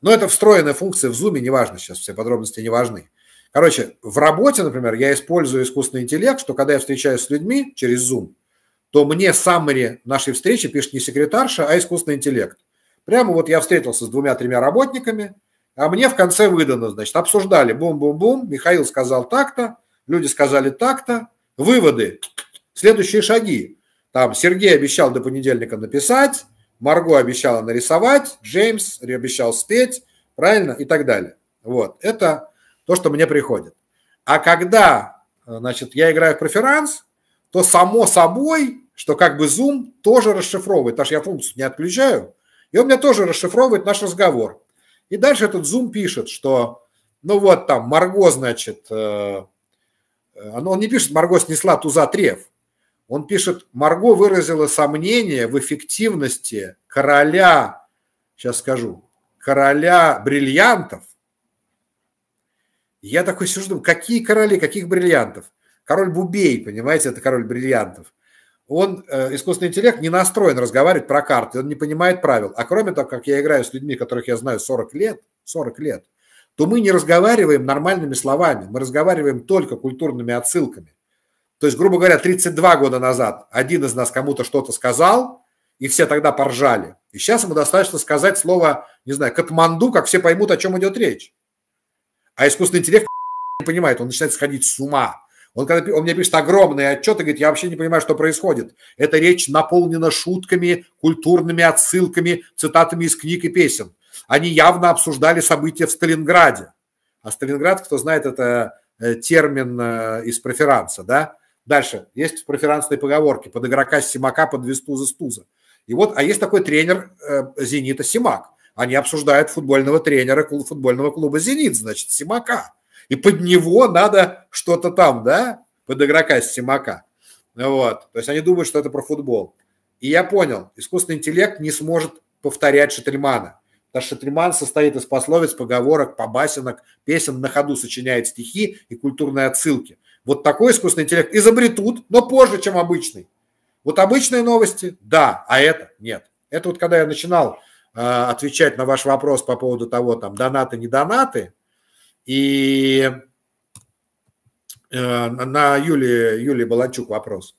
Speaker 1: Но ну, это встроенная функция в Zoom, неважно сейчас, все подробности не важны. Короче, в работе, например, я использую искусственный интеллект, что когда я встречаюсь с людьми через Zoom, то мне саммари нашей встречи пишет не секретарша, а искусственный интеллект – Прямо вот я встретился с двумя-тремя работниками, а мне в конце выдано, значит, обсуждали, бум-бум-бум, Михаил сказал так-то, люди сказали так-то, выводы, следующие шаги. Там Сергей обещал до понедельника написать, Марго обещала нарисовать, Джеймс обещал спеть, правильно, и так далее. Вот, это то, что мне приходит. А когда, значит, я играю в преферанс, то само собой, что как бы Zoom тоже расшифровывает, потому что я функцию не отключаю, и он мне тоже расшифровывает наш разговор. И дальше этот Zoom пишет, что, ну вот там, Марго, значит, э, э он не пишет, Марго снесла туза трев. Он пишет, Марго выразила сомнение в эффективности короля, сейчас скажу, короля бриллиантов. Я такой сижу, думаю, какие короли, каких бриллиантов? Король Бубей, понимаете, это король бриллиантов он, э, искусственный интеллект, не настроен разговаривать про карты, он не понимает правил. А кроме того, как я играю с людьми, которых я знаю 40 лет, 40 лет, то мы не разговариваем нормальными словами, мы разговариваем только культурными отсылками. То есть, грубо говоря, 32 года назад один из нас кому-то что-то сказал, и все тогда поржали. И сейчас ему достаточно сказать слово, не знаю, Катманду, как все поймут, о чем идет речь. А искусственный интеллект не понимает, он начинает сходить с ума. Он, когда, он мне пишет огромные отчеты, говорит, я вообще не понимаю, что происходит. Эта речь наполнена шутками, культурными отсылками, цитатами из книг и песен. Они явно обсуждали события в Сталинграде. А Сталинград, кто знает, это э, термин э, из проферанса, да? Дальше. Есть в проферансной поговорке. Под игрока Симака, под за Стуза. И вот, а есть такой тренер э, «Зенита» Симак. Они обсуждают футбольного тренера футбольного клуба «Зенит», значит, Симака и под него надо что-то там, да, под игрока Симака. Вот. То есть они думают, что это про футбол. И я понял, искусственный интеллект не сможет повторять Шетельмана. Потому что Шетельман состоит из пословиц, поговорок, побасенок, песен, на ходу сочиняет стихи и культурные отсылки. Вот такой искусственный интеллект изобретут, но позже, чем обычный. Вот обычные новости – да, а это – нет. Это вот когда я начинал э, отвечать на ваш вопрос по поводу того, там, донаты, не донаты, и э, на Юлии, Юлии Баланчук вопрос,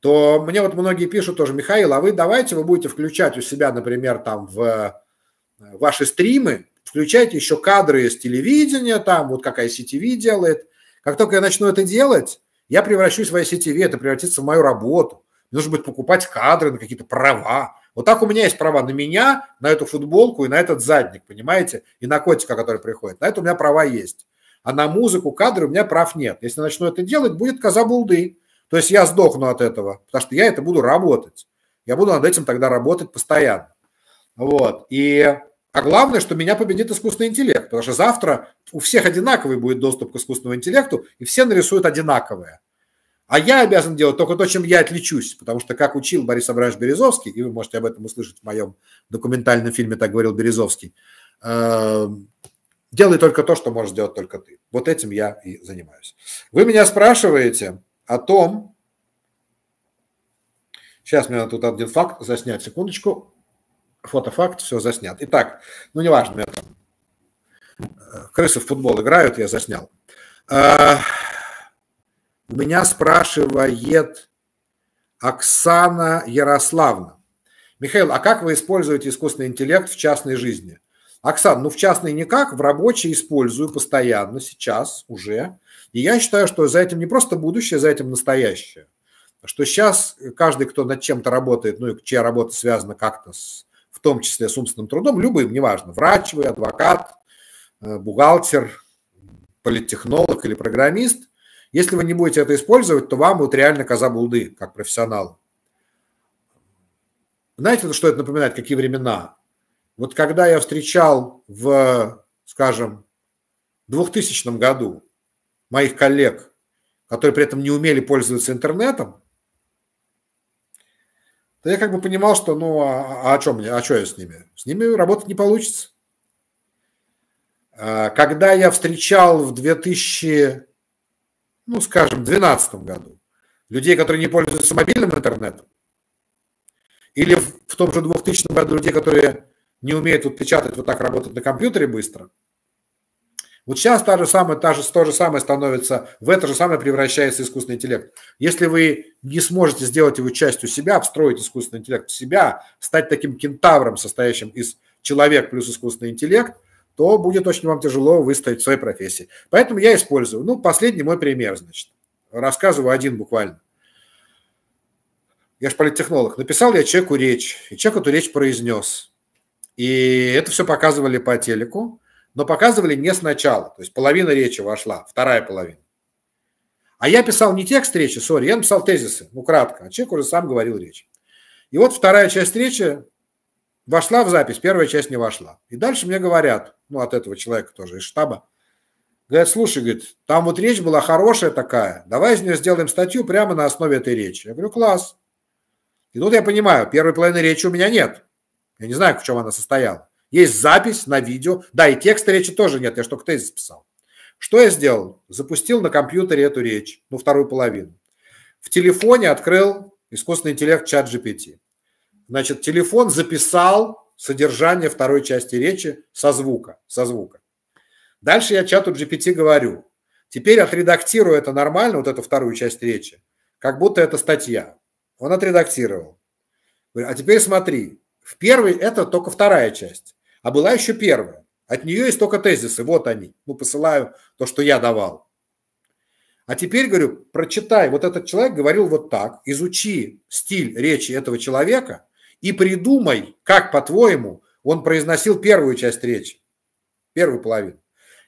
Speaker 1: то мне вот многие пишут тоже, Михаил, а вы давайте, вы будете включать у себя, например, там в э, ваши стримы, включайте еще кадры из телевидения, там вот как ICTV делает. Как только я начну это делать, я превращусь в ICTV, это превратится в мою работу. Мне нужно будет покупать кадры на какие-то права. Вот так у меня есть права на меня, на эту футболку и на этот задник, понимаете? И на котика, который приходит. На это у меня права есть. А на музыку, кадры у меня прав нет. Если начну это делать, будет коза булды. То есть я сдохну от этого, потому что я это буду работать. Я буду над этим тогда работать постоянно. Вот. И а главное, что меня победит искусственный интеллект, потому что завтра у всех одинаковый будет доступ к искусственному интеллекту, и все нарисуют одинаковое. А я обязан делать только то, чем я отличусь, потому что, как учил Борис Абрамович Березовский, и вы можете об этом услышать в моем документальном фильме, так говорил Березовский, эм, делай только то, что можешь сделать только ты. Вот этим я и занимаюсь. Вы меня спрашиваете о том, сейчас мне тут один факт заснять, секундочку, фотофакт, все заснят. Итак, ну неважно, меня там э, крысы в футбол играют, я заснял. Э, у меня спрашивает Оксана Ярославна. Михаил, а как вы используете искусственный интеллект в частной жизни? Оксан, ну в частной никак, в рабочей использую постоянно, сейчас уже. И я считаю, что за этим не просто будущее, за этим настоящее. Что сейчас каждый, кто над чем-то работает, ну и чья работа связана как-то с, в том числе с умственным трудом, любым, неважно, врач вы, адвокат, э, бухгалтер, политтехнолог или программист – если вы не будете это использовать, то вам вот реально коза булды, как профессионал. Знаете, что это напоминает, какие времена? Вот когда я встречал в, скажем, 2000 году моих коллег, которые при этом не умели пользоваться интернетом, то я как бы понимал, что ну а, а о чем мне, а что я с ними? С ними работать не получится. А, когда я встречал в 2000 ну, скажем, в 2012 году, людей, которые не пользуются мобильным интернетом, или в, в том же 2000 году людей, которые не умеют вот печатать, вот так работать на компьютере быстро. Вот сейчас та же самая, та же, то же самое становится, в это же самое превращается искусственный интеллект. Если вы не сможете сделать его частью себя, встроить искусственный интеллект в себя, стать таким кентавром, состоящим из человек плюс искусственный интеллект – то будет очень вам тяжело выстоять в своей профессии. Поэтому я использую. Ну, последний мой пример, значит. Рассказываю один буквально. Я же политтехнолог. Написал я человеку речь, и человек эту речь произнес. И это все показывали по телеку, но показывали не сначала. То есть половина речи вошла, вторая половина. А я писал не текст речи, сори, я написал тезисы, ну, кратко. А человек уже сам говорил речь. И вот вторая часть речи Вошла в запись, первая часть не вошла. И дальше мне говорят, ну, от этого человека тоже из штаба, говорят, слушай, говорит, там вот речь была хорошая такая, давай из нее сделаем статью прямо на основе этой речи. Я говорю, класс. И тут я понимаю, первой половины речи у меня нет. Я не знаю, в чем она состояла. Есть запись на видео. Да, и текста речи тоже нет, я что, только тезис писал. Что я сделал? Запустил на компьютере эту речь, ну, вторую половину. В телефоне открыл искусственный интеллект чат GPT. Значит, телефон записал содержание второй части речи со звука. Со звука. Дальше я чату GPT говорю. Теперь отредактирую это нормально, вот эту вторую часть речи, как будто это статья. Он отредактировал. а теперь смотри, в первой это только вторая часть, а была еще первая. От нее есть только тезисы, вот они. Ну, посылаю то, что я давал. А теперь, говорю, прочитай, вот этот человек говорил вот так, изучи стиль речи этого человека, и придумай, как, по-твоему, он произносил первую часть речи, первую половину.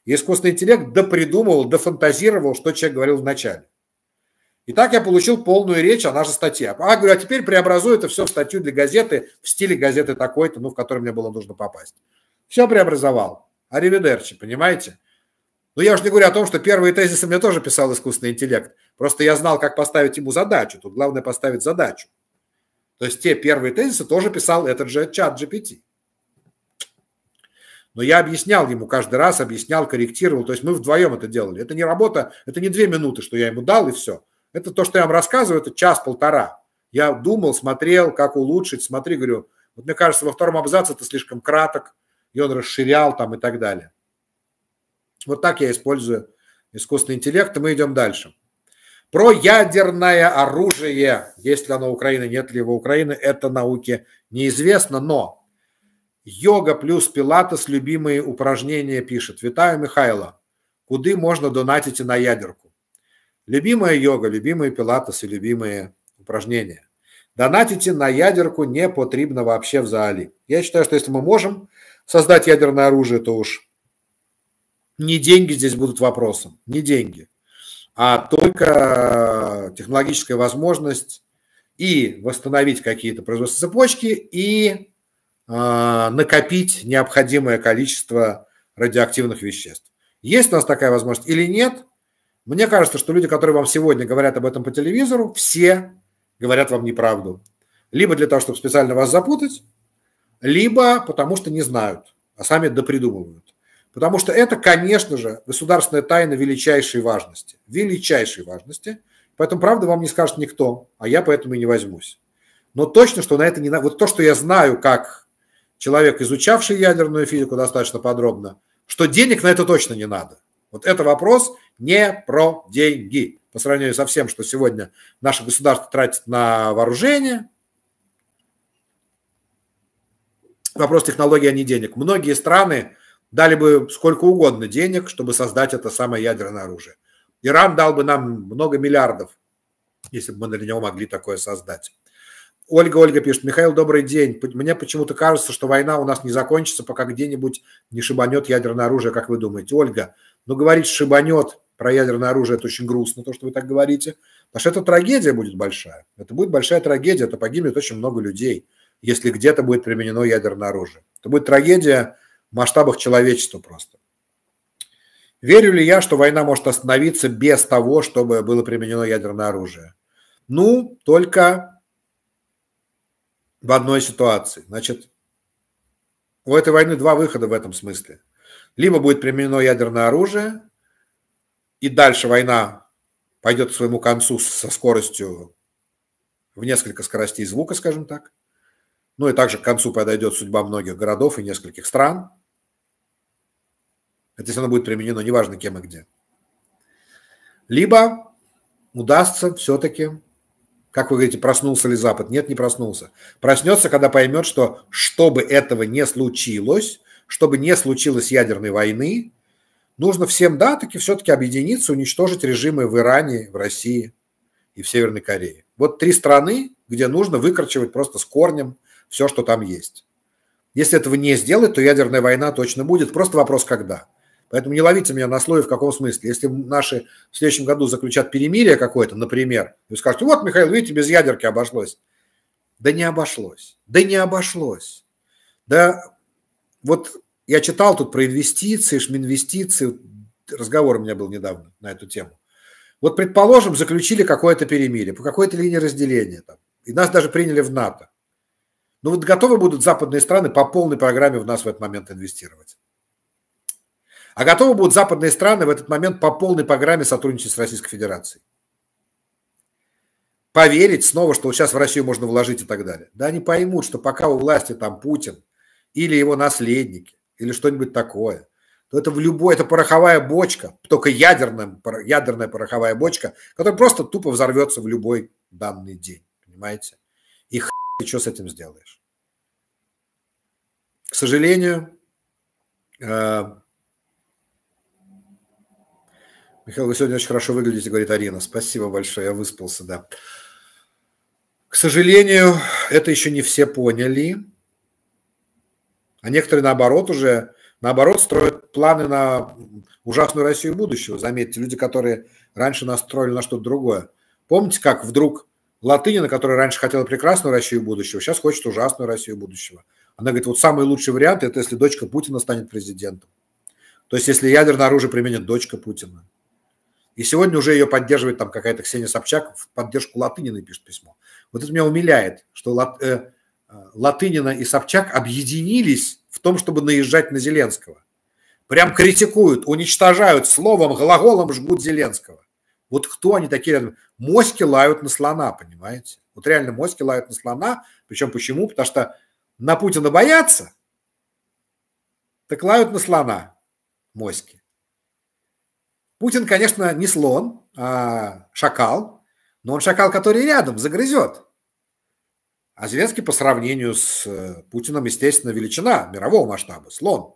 Speaker 1: И искусственный интеллект допридумывал, дофантазировал, что человек говорил вначале. И так я получил полную речь, она же статья. А, говорю, а теперь преобразую это все в статью для газеты, в стиле газеты такой-то, ну, в которой мне было нужно попасть. Все преобразовал. Аривидерчи, понимаете? Ну, я уж не говорю о том, что первые тезисы мне тоже писал искусственный интеллект. Просто я знал, как поставить ему задачу. Тут главное поставить задачу. То есть те первые тезисы тоже писал этот же чат GPT. Но я объяснял ему каждый раз, объяснял, корректировал. То есть мы вдвоем это делали. Это не работа, это не две минуты, что я ему дал, и все. Это то, что я вам рассказываю, это час-полтора. Я думал, смотрел, как улучшить. Смотри, говорю, вот мне кажется, во втором абзаце это слишком краток, и он расширял там и так далее. Вот так я использую искусственный интеллект, и мы идем дальше. Про ядерное оружие, есть ли оно у Украины, нет ли его у Украины, это науке неизвестно, но йога плюс пилатес – любимые упражнения, пишет. Витаю Михайло, куды можно донатить и на ядерку? Любимая йога, любимые и любимые упражнения. Донатите на ядерку не потребно вообще в зале. Я считаю, что если мы можем создать ядерное оружие, то уж не деньги здесь будут вопросом, не деньги – а только э, технологическая возможность и восстановить какие-то производственные цепочки, и э, накопить необходимое количество радиоактивных веществ. Есть у нас такая возможность или нет? Мне кажется, что люди, которые вам сегодня говорят об этом по телевизору, все говорят вам неправду. Либо для того, чтобы специально вас запутать, либо потому что не знают, а сами допридумывают. Потому что это, конечно же, государственная тайна величайшей важности. Величайшей важности. Поэтому правда вам не скажет никто, а я поэтому и не возьмусь. Но точно, что на это не... Вот то, что я знаю, как человек, изучавший ядерную физику достаточно подробно, что денег на это точно не надо. Вот это вопрос не про деньги. По сравнению со всем, что сегодня наше государство тратит на вооружение, вопрос технологии, а не денег. Многие страны Дали бы сколько угодно денег, чтобы создать это самое ядерное оружие. Иран дал бы нам много миллиардов, если бы мы для него могли такое создать. Ольга, Ольга пишет, Михаил, добрый день. Мне почему-то кажется, что война у нас не закончится, пока где-нибудь не шибанет ядерное оружие, как вы думаете. Ольга, ну говорить шибанет про ядерное оружие, это очень грустно, то, что вы так говорите. Потому что это трагедия будет большая. Это будет большая трагедия, это погибнет очень много людей, если где-то будет применено ядерное оружие. Это будет трагедия масштабах человечества просто. Верю ли я, что война может остановиться без того, чтобы было применено ядерное оружие? Ну, только в одной ситуации. Значит, у этой войны два выхода в этом смысле. Либо будет применено ядерное оружие, и дальше война пойдет к своему концу со скоростью в несколько скоростей звука, скажем так. Ну и также к концу подойдет судьба многих городов и нескольких стран. Это все, оно будет применено, неважно кем и где. Либо удастся все-таки, как вы говорите, проснулся ли Запад? Нет, не проснулся. Проснется, когда поймет, что чтобы этого не случилось, чтобы не случилось ядерной войны, нужно всем, да, таки все-таки объединиться, уничтожить режимы в Иране, в России и в Северной Корее. Вот три страны, где нужно выкручивать просто с корнем все, что там есть. Если этого не сделать, то ядерная война точно будет. Просто вопрос, когда. Поэтому не ловите меня на слове в каком смысле. Если наши в следующем году заключат перемирие какое-то, например, и вы скажете, вот, Михаил, видите, без ядерки обошлось. Да не обошлось. Да не обошлось. Да вот я читал тут про инвестиции, шминвестиции. Разговор у меня был недавно на эту тему. Вот, предположим, заключили какое-то перемирие по какой-то линии разделения. Там, и нас даже приняли в НАТО. Ну вот готовы будут западные страны по полной программе в нас в этот момент инвестировать? А готовы будут западные страны в этот момент по полной программе сотрудничать с Российской Федерацией. Поверить снова, что сейчас в Россию можно вложить и так далее. Да они поймут, что пока у власти там Путин или его наследники, или что-нибудь такое, то это в любой, это пороховая бочка, только ядерная, ядерная пороховая бочка, которая просто тупо взорвется в любой данный день, понимаете? И х... ты что с этим сделаешь? К сожалению, э, Михаил, вы сегодня очень хорошо выглядите, говорит Арина. Спасибо большое, я выспался, да. К сожалению, это еще не все поняли. А некоторые, наоборот, уже наоборот строят планы на ужасную Россию будущего. Заметьте, люди, которые раньше настроили на что-то другое. Помните, как вдруг Латынина, которая раньше хотела прекрасную Россию будущего, сейчас хочет ужасную Россию будущего. Она говорит, вот самый лучший вариант – это если дочка Путина станет президентом. То есть, если ядерное оружие применит дочка Путина. И сегодня уже ее поддерживает там какая-то Ксения Собчак в поддержку Латынина пишет письмо. Вот это меня умиляет, что Лат, э, Латынина и Собчак объединились в том, чтобы наезжать на Зеленского. Прям критикуют, уничтожают словом, глаголом жгут Зеленского. Вот кто они такие рядом? Моськи лают на слона, понимаете? Вот реально моськи лают на слона. Причем почему? Потому что на Путина боятся, так лают на слона моськи. Путин, конечно, не слон, а шакал, но он шакал, который рядом, загрызет. А Зеленский по сравнению с э, Путиным, естественно, величина мирового масштаба, слон.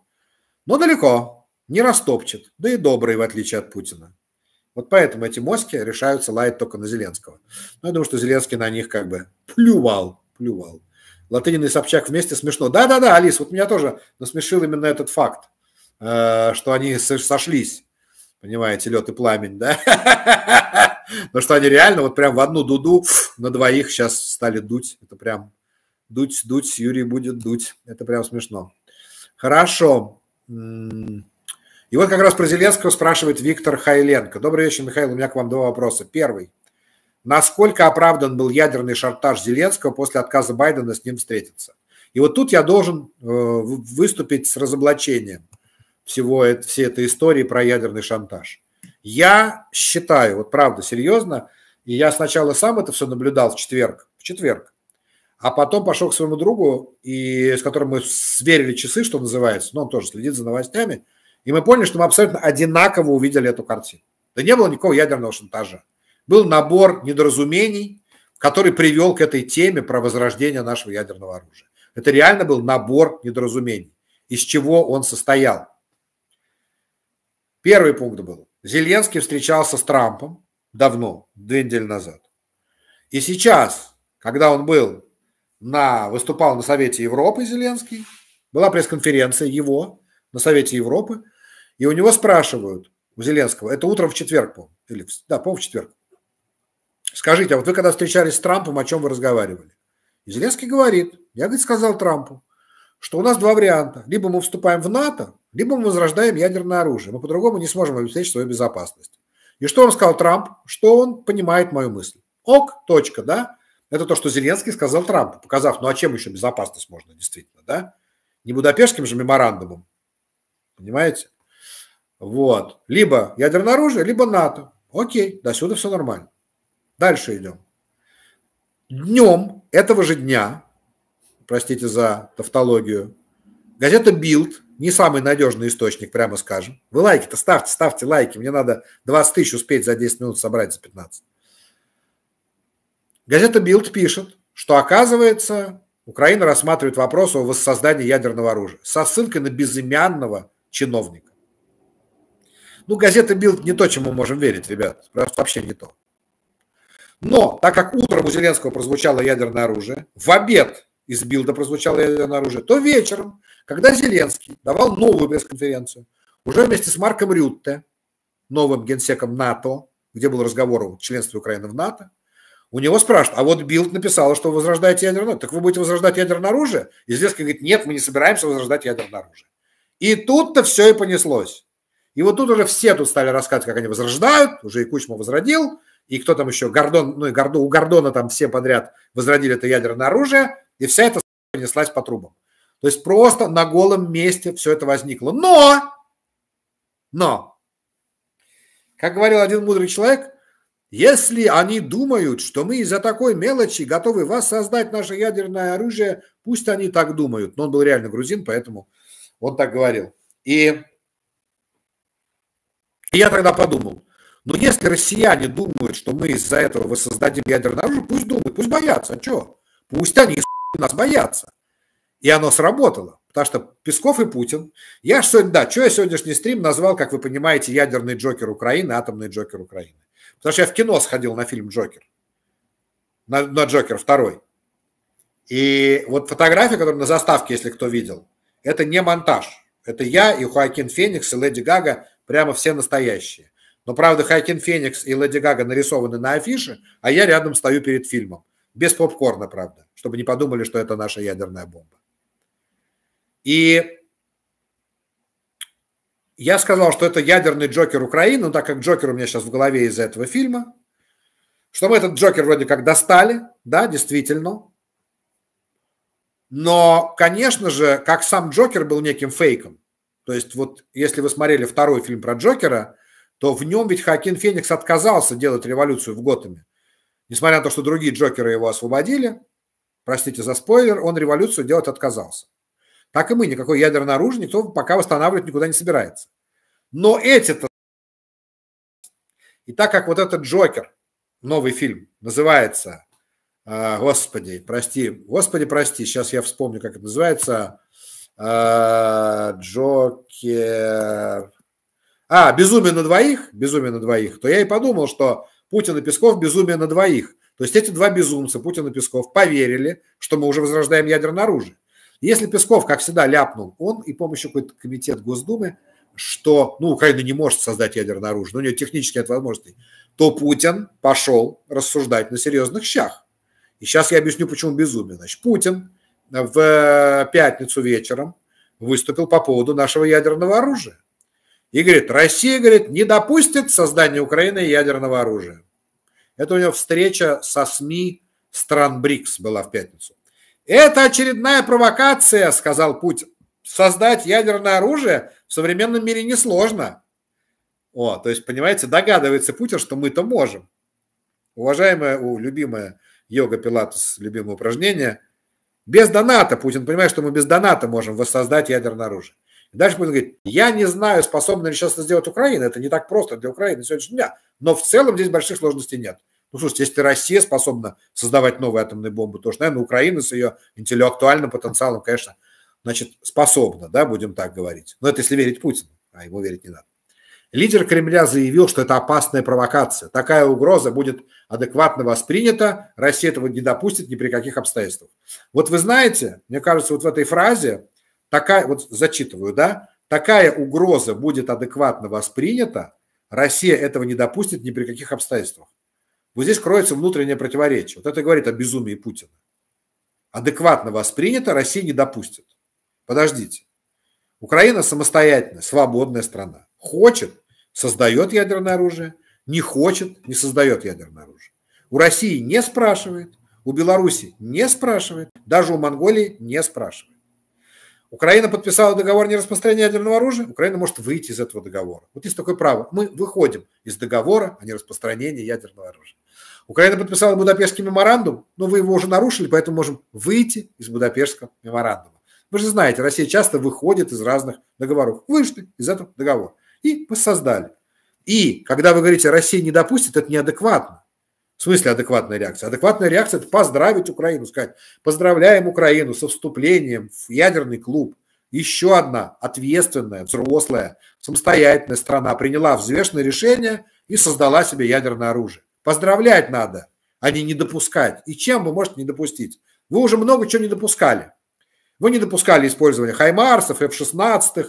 Speaker 1: Но далеко, не растопчет, да и добрый, в отличие от Путина. Вот поэтому эти моськи решаются лаять только на Зеленского. Но ну, я думаю, что Зеленский на них как бы плювал, плювал. Латынин и Собчак вместе смешно. Да-да-да, Алис, вот меня тоже насмешил именно этот факт, э, что они сошлись понимаете, лед и пламень, да? Но что они реально вот прям в одну дуду на двоих сейчас стали дуть. Это прям дуть, дуть, Юрий будет дуть. Это прям смешно. Хорошо. И вот как раз про Зеленского спрашивает Виктор Хайленко. Добрый вечер, Михаил. У меня к вам два вопроса. Первый. Насколько оправдан был ядерный шартаж Зеленского после отказа Байдена с ним встретиться? И вот тут я должен э, выступить с разоблачением всего это, всей этой истории про ядерный шантаж. Я считаю, вот правда, серьезно, и я сначала сам это все наблюдал в четверг, в четверг, а потом пошел к своему другу, и, с которым мы сверили часы, что называется, но он тоже следит за новостями, и мы поняли, что мы абсолютно одинаково увидели эту картину. Да не было никакого ядерного шантажа. Был набор недоразумений, который привел к этой теме про возрождение нашего ядерного оружия. Это реально был набор недоразумений, из чего он состоял. Первый пункт был. Зеленский встречался с Трампом давно, две недели назад. И сейчас, когда он был на, выступал на Совете Европы Зеленский, была пресс-конференция его на Совете Европы, и у него спрашивают, у Зеленского, это утром в четверг, помню, или, да, помню, в четверг. Скажите, а вот вы когда встречались с Трампом, о чем вы разговаривали? И Зеленский говорит, я, говорит, сказал Трампу, что у нас два варианта. Либо мы вступаем в НАТО, либо мы возрождаем ядерное оружие. Мы по-другому не сможем обеспечить свою безопасность. И что вам сказал Трамп? Что он понимает мою мысль. Ок, точка, да? Это то, что Зеленский сказал Трампу, показав, ну а чем еще безопасность можно, действительно, да? Не Будапештским же меморандумом, понимаете? Вот. Либо ядерное оружие, либо НАТО. Окей, до сюда все нормально. Дальше идем. Днем этого же дня, простите за тавтологию, газета «Билд» не самый надежный источник, прямо скажем. Вы лайки-то ставьте, ставьте лайки. Мне надо 20 тысяч успеть за 10 минут собрать за 15. Газета «Билд» пишет, что, оказывается, Украина рассматривает вопрос о воссоздании ядерного оружия со ссылкой на безымянного чиновника. Ну, газета «Билд» не то, чем мы можем верить, ребят. Просто вообще не то. Но, так как утром у Зеленского прозвучало ядерное оружие, в обед из «Билда» прозвучало ядерное оружие, то вечером когда Зеленский давал новую пресс-конференцию, уже вместе с Марком Рютте, новым генсеком НАТО, где был разговор о членстве Украины в НАТО, у него спрашивают, а вот Билд написал, что вы возрождаете ядерное оружие. Так вы будете возрождать ядерное оружие? И Зеленский говорит, нет, мы не собираемся возрождать ядерное оружие. И тут-то все и понеслось. И вот тут уже все тут стали рассказывать, как они возрождают, уже и Кучма возродил, и кто там еще, Гордон, ну и Гордон, у Гордона там все подряд возродили это ядерное оружие, и вся эта понеслась по трубам. То есть просто на голом месте все это возникло. Но! Но! Как говорил один мудрый человек, если они думают, что мы из-за такой мелочи готовы вас создать наше ядерное оружие, пусть они так думают. Но он был реально грузин, поэтому он так говорил. И я тогда подумал, но «Ну, если россияне думают, что мы из-за этого воссоздадим ядерное оружие, пусть думают, пусть боятся. А что? Пусть они нас боятся. И оно сработало. Потому что Песков и Путин. Я же сегодня, да, что я сегодняшний стрим назвал, как вы понимаете, ядерный Джокер Украины, атомный Джокер Украины. Потому что я в кино сходил на фильм Джокер. На, на Джокер второй. И вот фотография, которая на заставке, если кто видел, это не монтаж. Это я и Хоакин Феникс и Леди Гага прямо все настоящие. Но правда, Хоакин Феникс и Леди Гага нарисованы на афише, а я рядом стою перед фильмом. Без попкорна, правда, чтобы не подумали, что это наша ядерная бомба. И я сказал, что это ядерный Джокер Украины, ну так как Джокер у меня сейчас в голове из-за этого фильма, что мы этот Джокер вроде как достали, да, действительно. Но, конечно же, как сам Джокер был неким фейком. То есть вот если вы смотрели второй фильм про Джокера, то в нем ведь Хакин Феникс отказался делать революцию в Готэме. Несмотря на то, что другие Джокеры его освободили, простите за спойлер, он революцию делать отказался. Так и мы, никакой ядерное оружие никто пока восстанавливать никуда не собирается. Но эти-то... И так как вот этот Джокер, новый фильм, называется... Э, господи, прости, господи, прости, сейчас я вспомню, как это называется. Э, Джокер... А, «Безумие на двоих», «Безумие на двоих», то я и подумал, что Путин и Песков «Безумие на двоих». То есть эти два безумца, Путин и Песков, поверили, что мы уже возрождаем ядерное оружие. Если Песков, как всегда, ляпнул, он и помощью какой-то комитет Госдумы, что, ну, Украина не может создать ядерное оружие, но у нее технически нет возможности, то Путин пошел рассуждать на серьезных щах. И сейчас я объясню, почему безумие. Значит, Путин в э, пятницу вечером выступил по поводу нашего ядерного оружия. И говорит, Россия, говорит, не допустит создания Украины ядерного оружия. Это у него встреча со СМИ стран БРИКС была в пятницу. Это очередная провокация, сказал Путин. Создать ядерное оружие в современном мире несложно. О, то есть, понимаете, догадывается Путин, что мы-то можем. Уважаемая, у, любимая йога Пилатус, любимое упражнение. Без доната, Путин понимает, что мы без доната можем воссоздать ядерное оружие. И дальше Путин говорит, я не знаю, способна ли сейчас это сделать Украина, это не так просто для Украины сегодняшнего дня, но в целом здесь больших сложностей нет. Ну, слушайте, если Россия способна создавать новые атомные бомбы, то уж, наверное, Украина с ее интеллектуальным потенциалом, конечно, значит, способна, да, будем так говорить. Но это если верить Путину, а ему верить не надо. Лидер Кремля заявил, что это опасная провокация. Такая угроза будет адекватно воспринята. Россия этого не допустит ни при каких обстоятельствах. Вот вы знаете, мне кажется, вот в этой фразе, такая, вот зачитываю, да, такая угроза будет адекватно воспринята, Россия этого не допустит ни при каких обстоятельствах. Вот здесь кроется внутреннее противоречие. Вот это говорит о безумии Путина. Адекватно воспринято, Россия не допустит. Подождите. Украина самостоятельная, свободная страна. Хочет, создает ядерное оружие. Не хочет, не создает ядерное оружие. У России не спрашивает, у Беларуси не спрашивает, даже у Монголии не спрашивает. Украина подписала договор не распространения ядерного оружия, Украина может выйти из этого договора. Вот есть такое право. Мы выходим из договора о нераспространении ядерного оружия. Украина подписала Будапештский меморандум, но вы его уже нарушили, поэтому можем выйти из Будапештского меморандума. Вы же знаете, Россия часто выходит из разных договоров. Вышли из этого договора и воссоздали. И когда вы говорите, Россия не допустит, это неадекватно. В смысле адекватная реакция? Адекватная реакция – это поздравить Украину, сказать, поздравляем Украину со вступлением в ядерный клуб. Еще одна ответственная, взрослая, самостоятельная страна приняла взвешенное решение и создала себе ядерное оружие. Поздравлять надо, а не не допускать. И чем вы можете не допустить? Вы уже много чего не допускали. Вы не допускали использования хаймарсов, F-16,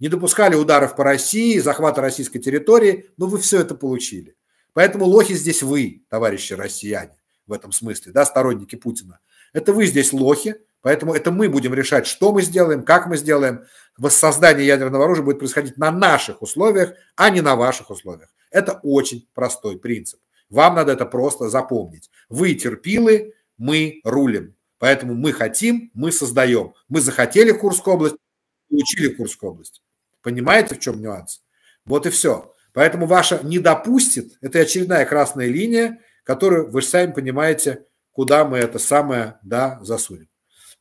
Speaker 1: не допускали ударов по России, захвата российской территории, но вы все это получили. Поэтому лохи здесь вы, товарищи россияне, в этом смысле, да, сторонники Путина. Это вы здесь лохи, поэтому это мы будем решать, что мы сделаем, как мы сделаем. Воссоздание ядерного оружия будет происходить на наших условиях, а не на ваших условиях. Это очень простой принцип. Вам надо это просто запомнить. Вы терпилы, мы рулим. Поэтому мы хотим, мы создаем. Мы захотели Курскую область, получили Курскую область. Понимаете, в чем нюанс? Вот и все. Поэтому ваша «не допустит» – это очередная красная линия, которую вы сами понимаете, куда мы это самое «да» засунем.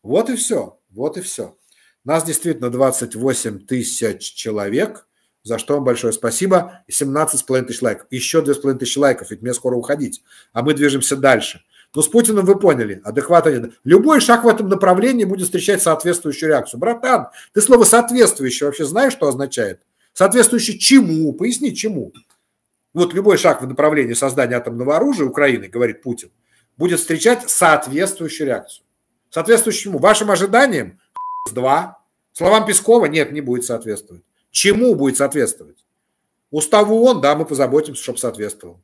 Speaker 1: Вот и все, вот и все. Нас действительно 28 тысяч человек, за что вам большое спасибо. с половиной тысяч лайков. Еще с половиной тысячи лайков, ведь мне скоро уходить. А мы движемся дальше. Но ну, с Путиным вы поняли, адекватно нет. Любой шаг в этом направлении будет встречать соответствующую реакцию. Братан, ты слово «соответствующее» вообще знаешь, что означает? Соответствующе чему? Поясни, чему? Вот любой шаг в направлении создания атомного оружия Украины, говорит Путин, будет встречать соответствующую реакцию. Соответствующему вашим ожиданиям с два. Словам Пескова нет, не будет соответствовать. Чему будет соответствовать? Уставу ООН, да, мы позаботимся, чтобы соответствовал.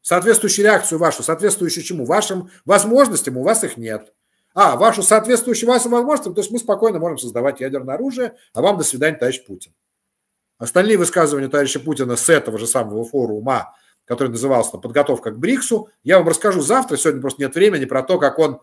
Speaker 1: Соответствующую реакцию вашу, соответствующую чему? Вашим возможностям у вас их нет. А, вашу соответствующую вашим возможностям, то есть мы спокойно можем создавать ядерное оружие, а вам до свидания, товарищ Путин. Остальные высказывания товарища Путина с этого же самого форума, который назывался «Подготовка к БРИКСу», я вам расскажу завтра, сегодня просто нет времени, про то, как он,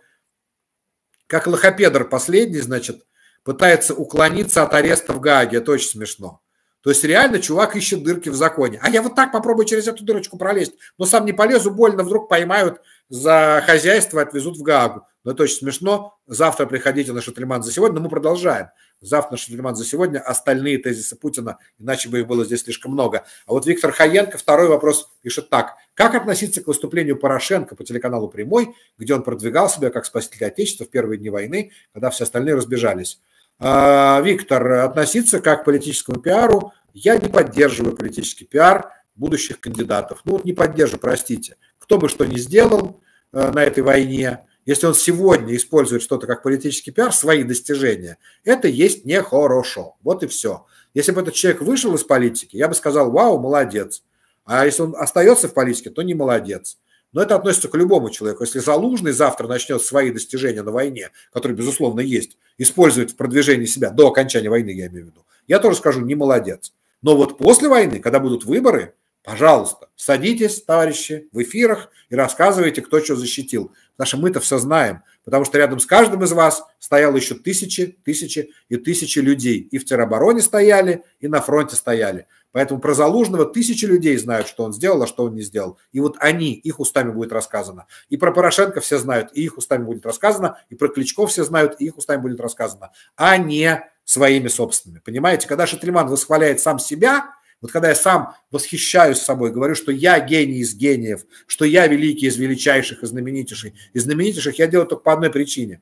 Speaker 1: как лохопедр последний, значит, пытается уклониться от ареста в Гаге, Это очень смешно. То есть реально чувак ищет дырки в законе. А я вот так попробую через эту дырочку пролезть, но сам не полезу, больно, вдруг поймают, за хозяйство отвезут в Гагу, Но это очень смешно. Завтра приходите на Шатриман за сегодня, но мы продолжаем. Завтра на Шатриман за сегодня остальные тезисы Путина, иначе бы их было здесь слишком много. А вот Виктор Хаенко второй вопрос пишет так. Как относиться к выступлению Порошенко по телеканалу «Прямой», где он продвигал себя как спаситель Отечества в первые дни войны, когда все остальные разбежались? А, Виктор, относиться как к политическому пиару? Я не поддерживаю политический пиар будущих кандидатов. Ну вот не поддерживаю, простите кто бы что ни сделал э, на этой войне, если он сегодня использует что-то как политический пиар, свои достижения, это есть нехорошо. Вот и все. Если бы этот человек вышел из политики, я бы сказал, вау, молодец. А если он остается в политике, то не молодец. Но это относится к любому человеку. Если Залужный завтра начнет свои достижения на войне, которые, безусловно, есть, использует в продвижении себя до окончания войны, я имею в виду, я тоже скажу, не молодец. Но вот после войны, когда будут выборы, Пожалуйста, садитесь, товарищи, в эфирах и рассказывайте, кто что защитил. Потому что мы-то все знаем. Потому что рядом с каждым из вас стояло еще тысячи, тысячи и тысячи людей. И в теробороне стояли, и на фронте стояли. Поэтому про Залужного тысячи людей знают, что он сделал, а что он не сделал. И вот они, их устами будет рассказано. И про Порошенко все знают, и их устами будет рассказано. И про Кличко все знают, и их устами будет рассказано. А не своими собственными. Понимаете, когда Шательман восхваляет сам себя, вот когда я сам восхищаюсь собой, говорю, что я гений из гениев, что я великий из величайших, и знаменитейших, из знаменитейших я делаю только по одной причине.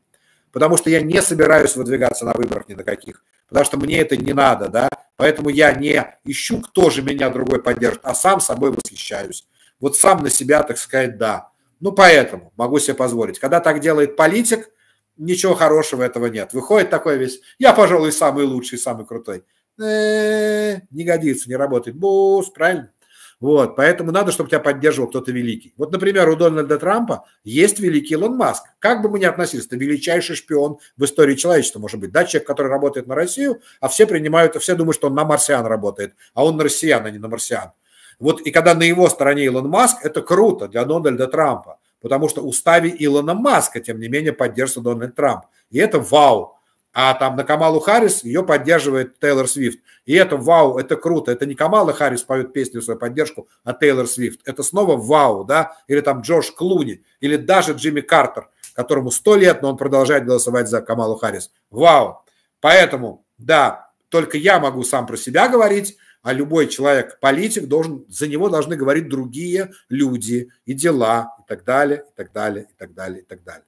Speaker 1: Потому что я не собираюсь выдвигаться на выборах ни на каких. Потому что мне это не надо, да. Поэтому я не ищу, кто же меня другой поддержит, а сам собой восхищаюсь. Вот сам на себя, так сказать, да. Ну, поэтому могу себе позволить. Когда так делает политик, ничего хорошего этого нет. Выходит такой весь, я, пожалуй, самый лучший, самый крутой. Э, не годится, не работает. Бус, правильно? Вот, поэтому надо, чтобы тебя поддерживал кто-то великий. Вот, например, у Дональда Трампа есть великий Илон Маск. Как бы мы ни относились, это величайший шпион в истории человечества, может быть, да, человек, который работает на Россию, а все принимают, а все думают, что он на марсиан работает, а он на россиян, а не на марсиан. Вот и когда на его стороне Илон Маск, это круто для Дональда Трампа, потому что уставе Илона Маска, тем не менее, поддерживается Дональд Трамп. И это вау а там на Камалу Харрис ее поддерживает Тейлор Свифт. И это вау, это круто. Это не Камала Харрис поет песню в свою поддержку, а Тейлор Свифт. Это снова вау, да? Или там Джош Клуни, или даже Джимми Картер, которому сто лет, но он продолжает голосовать за Камалу Харрис. Вау! Поэтому, да, только я могу сам про себя говорить, а любой человек, политик, должен, за него должны говорить другие люди и дела, и так далее, и так далее, и так далее, и так далее.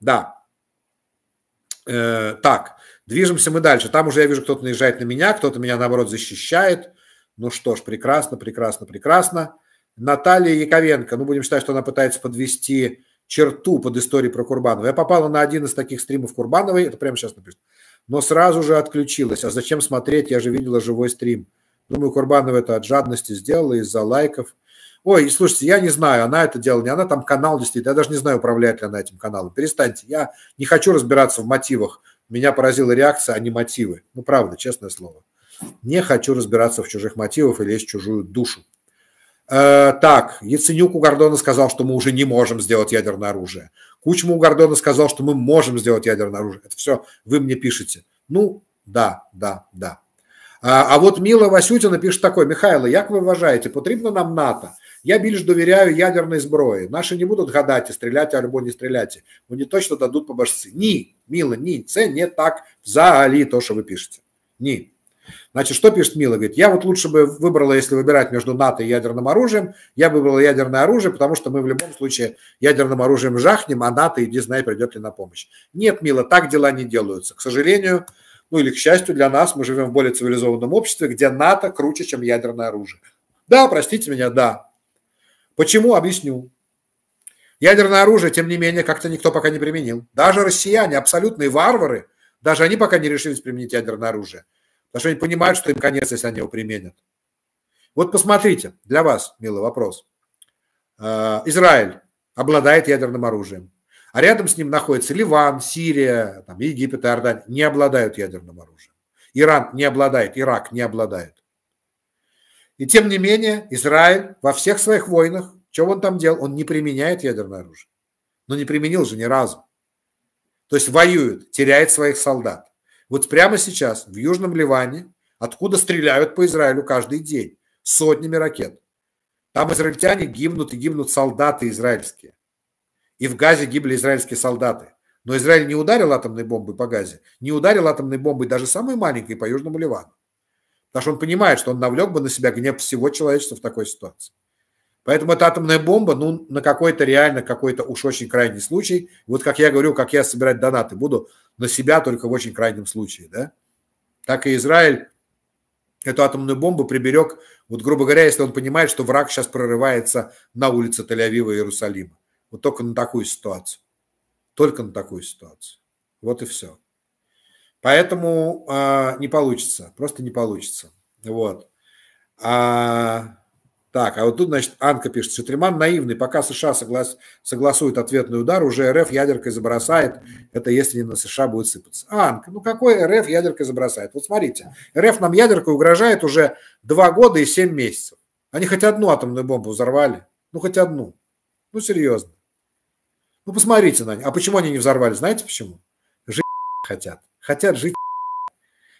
Speaker 1: Да, Э, так, движемся мы дальше. Там уже я вижу, кто-то наезжает на меня, кто-то меня, наоборот, защищает. Ну что ж, прекрасно, прекрасно, прекрасно. Наталья Яковенко, ну будем считать, что она пытается подвести черту под историей про Курбанова. Я попала на один из таких стримов Курбановой, это прямо сейчас написано, но сразу же отключилась. А зачем смотреть, я же видела живой стрим. Думаю, Курбанова это от жадности сделала из-за лайков – Ой, слушайте, я не знаю, она это делала, не она, там канал действительно, я даже не знаю, управляет ли она этим каналом. Перестаньте, я не хочу разбираться в мотивах. Меня поразила реакция, а не мотивы. Ну, правда, честное слово. Не хочу разбираться в чужих мотивах или лезть в чужую душу. Э, так, Яценюк у Гордона сказал, что мы уже не можем сделать ядерное оружие. Кучма у Гордона сказал, что мы можем сделать ядерное оружие. Это все вы мне пишете. Ну, да, да, да. А, а вот Мила Васютина пишет такой, Михайло, а как вы уважаете, потребно нам НАТО? Я більш доверяю ядерной зброї. Наші не будут будуть гадати, стріляти або не стріляти. Вони точно дадут по башці. Ні, міло, ні, це не так взагалі то, что вы пишете. Ни. Значит, что пишет Мила? Говорит, я вот лучше бы выбрала, если выбирать между НАТО и ядерным оружием, я бы выбрала ядерное оружие, потому что мы в любом случае ядерным оружием жахнем, а НАТО, иди знай, придет ли на помощь. Нет, Мила, так дела не делаются. К сожалению, ну или к счастью для нас, мы живем в более цивилизованном обществе, где НАТО круче, чем ядерное оружие. Да, простите меня, да, Почему? Объясню. Ядерное оружие, тем не менее, как-то никто пока не применил. Даже россияне, абсолютные варвары, даже они пока не решились применить ядерное оружие. Потому что они понимают, что им конец, если они его применят. Вот посмотрите, для вас, милый вопрос. А, Израиль обладает ядерным оружием. А рядом с ним находится Ливан, Сирия, там, Египет Иордания. Не обладают ядерным оружием. Иран не обладает, Ирак не обладает. И тем не менее, Израиль во всех своих войнах, что он там делал? Он не применяет ядерное оружие. Но ну, не применил же ни разу. То есть воюет, теряет своих солдат. Вот прямо сейчас в Южном Ливане, откуда стреляют по Израилю каждый день сотнями ракет. Там израильтяне гибнут и гибнут солдаты израильские. И в Газе гибли израильские солдаты. Но Израиль не ударил атомной бомбой по Газе, не ударил атомной бомбой даже самой маленькой по Южному Ливану. Потому что он понимает, что он навлек бы на себя гнев всего человечества в такой ситуации. Поэтому эта атомная бомба, ну, на какой-то реально, какой-то уж очень крайний случай. Вот как я говорю, как я собирать донаты буду на себя только в очень крайнем случае, да. Так и Израиль эту атомную бомбу приберег, вот, грубо говоря, если он понимает, что враг сейчас прорывается на улице Тель-Авива и Иерусалима. Вот только на такую ситуацию. Только на такую ситуацию. Вот и все. Поэтому а, не получится, просто не получится. Вот. А, так, а вот тут, значит, Анка пишет, Шатриман наивный, пока США соглас, согласует ответный удар, уже РФ ядеркой забросает, это если не на США будет сыпаться. Анка, ну какой РФ ядеркой забросает? Вот смотрите, РФ нам ядеркой угрожает уже 2 года и 7 месяцев. Они хоть одну атомную бомбу взорвали, ну хоть одну. Ну серьезно. Ну посмотрите на них. А почему они не взорвали? Знаете почему? Жить хотят хотят жить.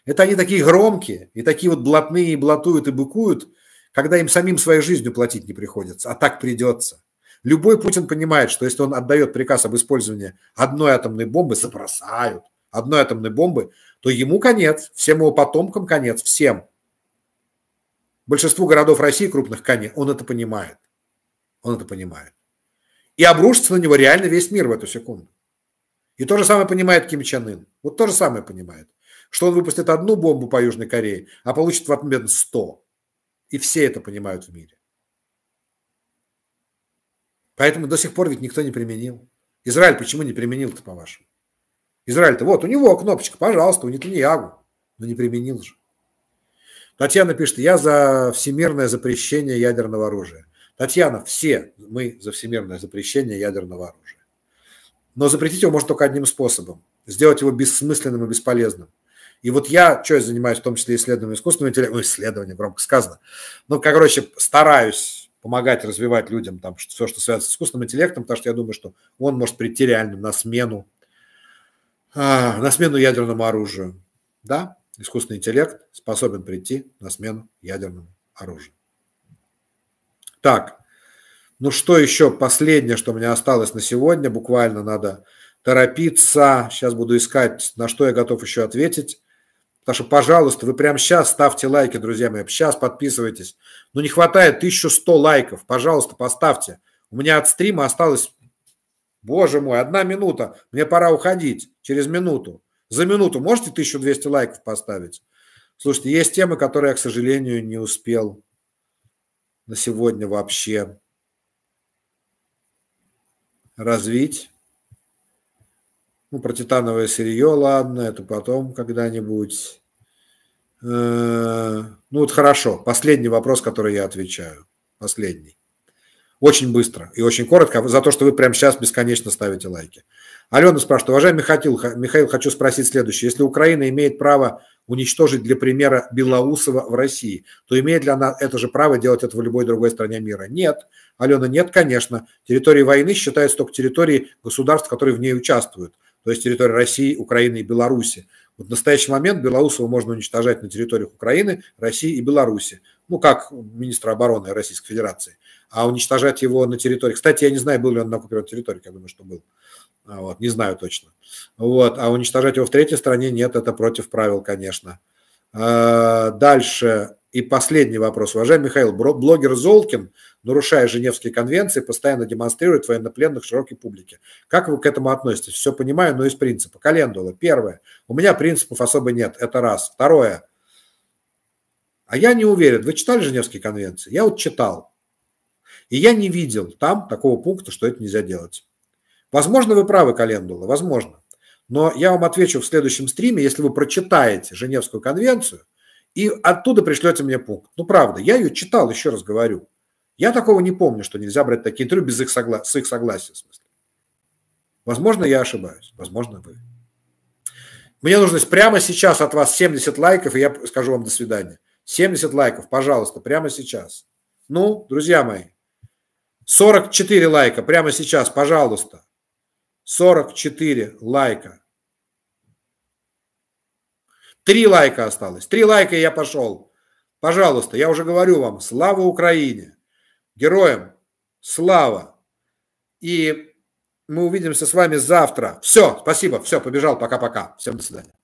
Speaker 1: Это они такие громкие и такие вот блатные, и блатуют, и быкуют, когда им самим своей жизнью платить не приходится, а так придется. Любой Путин понимает, что если он отдает приказ об использовании одной атомной бомбы, забросают одной атомной бомбы, то ему конец, всем его потомкам конец, всем. Большинству городов России крупных конец, он это понимает. Он это понимает. И обрушится на него реально весь мир в эту секунду. И то же самое понимает Ким Чен Ын. Вот то же самое понимает. Что он выпустит одну бомбу по Южной Корее, а получит в отмен 100. И все это понимают в мире. Поэтому до сих пор ведь никто не применил. Израиль почему не применил-то, по-вашему? Израиль-то вот, у него кнопочка, пожалуйста, у Нетаньягу. Но не применил же. Татьяна пишет, я за всемирное запрещение ядерного оружия. Татьяна, все мы за всемирное запрещение ядерного оружия. Но запретить его можно только одним способом. Сделать его бессмысленным и бесполезным. И вот я, что я занимаюсь, в том числе исследованием искусственного интеллекта, ну, ну исследованием, громко сказано. Ну, короче, стараюсь помогать развивать людям там все, что связано с искусственным интеллектом, потому что я думаю, что он может прийти реально на смену, а, на смену ядерному оружию. Да, искусственный интеллект способен прийти на смену ядерному оружию. Так, ну что еще последнее, что мне осталось на сегодня, буквально надо торопиться. Сейчас буду искать, на что я готов еще ответить. Потому что, пожалуйста, вы прямо сейчас ставьте лайки, друзья мои, сейчас подписывайтесь. Но ну, не хватает 1100 лайков, пожалуйста, поставьте. У меня от стрима осталось, боже мой, одна минута, мне пора уходить через минуту. За минуту можете 1200 лайков поставить? Слушайте, есть темы, которые я, к сожалению, не успел на сегодня вообще развить. Ну, про титановое сырье, ладно, это потом когда-нибудь. Э, ну вот хорошо, последний вопрос, который я отвечаю. Последний. Очень быстро и очень коротко, за то, что вы прямо сейчас бесконечно ставите лайки. Алена спрашивает, уважаемый Михаил, Михаил, хочу спросить следующее. Если Украина имеет право уничтожить для примера Белоусова в России, то имеет ли она это же право делать это в любой другой стране мира? Нет. Алена, нет, конечно. Территории войны считаются только территории государств, которые в ней участвуют, то есть территории России, Украины и Беларуси. Вот в настоящий момент Белоусова можно уничтожать на территориях Украины, России и Беларуси. Ну, как министра обороны Российской Федерации. А уничтожать его на территории... Кстати, я не знаю, был ли он на оккупированной территории, я думаю, что был. А, вот, не знаю точно. Вот, а уничтожать его в третьей стране нет, это против правил, конечно. А, дальше и последний вопрос. Уважаемый Михаил, блогер Золкин, нарушая Женевские конвенции, постоянно демонстрирует военнопленных широкой публике. Как вы к этому относитесь? Все понимаю, но из принципа. Календула. Первое. У меня принципов особо нет. Это раз. Второе. А я не уверен. Вы читали Женевские конвенции? Я вот читал. И я не видел там такого пункта, что это нельзя делать. Возможно, вы правы, Календула, возможно. Но я вам отвечу в следующем стриме, если вы прочитаете Женевскую конвенцию и оттуда пришлете мне пункт. Ну, правда, я ее читал, еще раз говорю. Я такого не помню, что нельзя брать такие интервью без их согла... с их согласия. В смысле. Возможно, я ошибаюсь, возможно, вы. Мне нужно прямо сейчас от вас 70 лайков, и я скажу вам до свидания. 70 лайков, пожалуйста, прямо сейчас. Ну, друзья мои, 44 лайка прямо сейчас, пожалуйста. 44 лайка. Три лайка осталось. Три лайка, и я пошел. Пожалуйста, я уже говорю вам, слава Украине. Героям слава. И мы увидимся с вами завтра. Все, спасибо, все, побежал, пока-пока. Всем до свидания.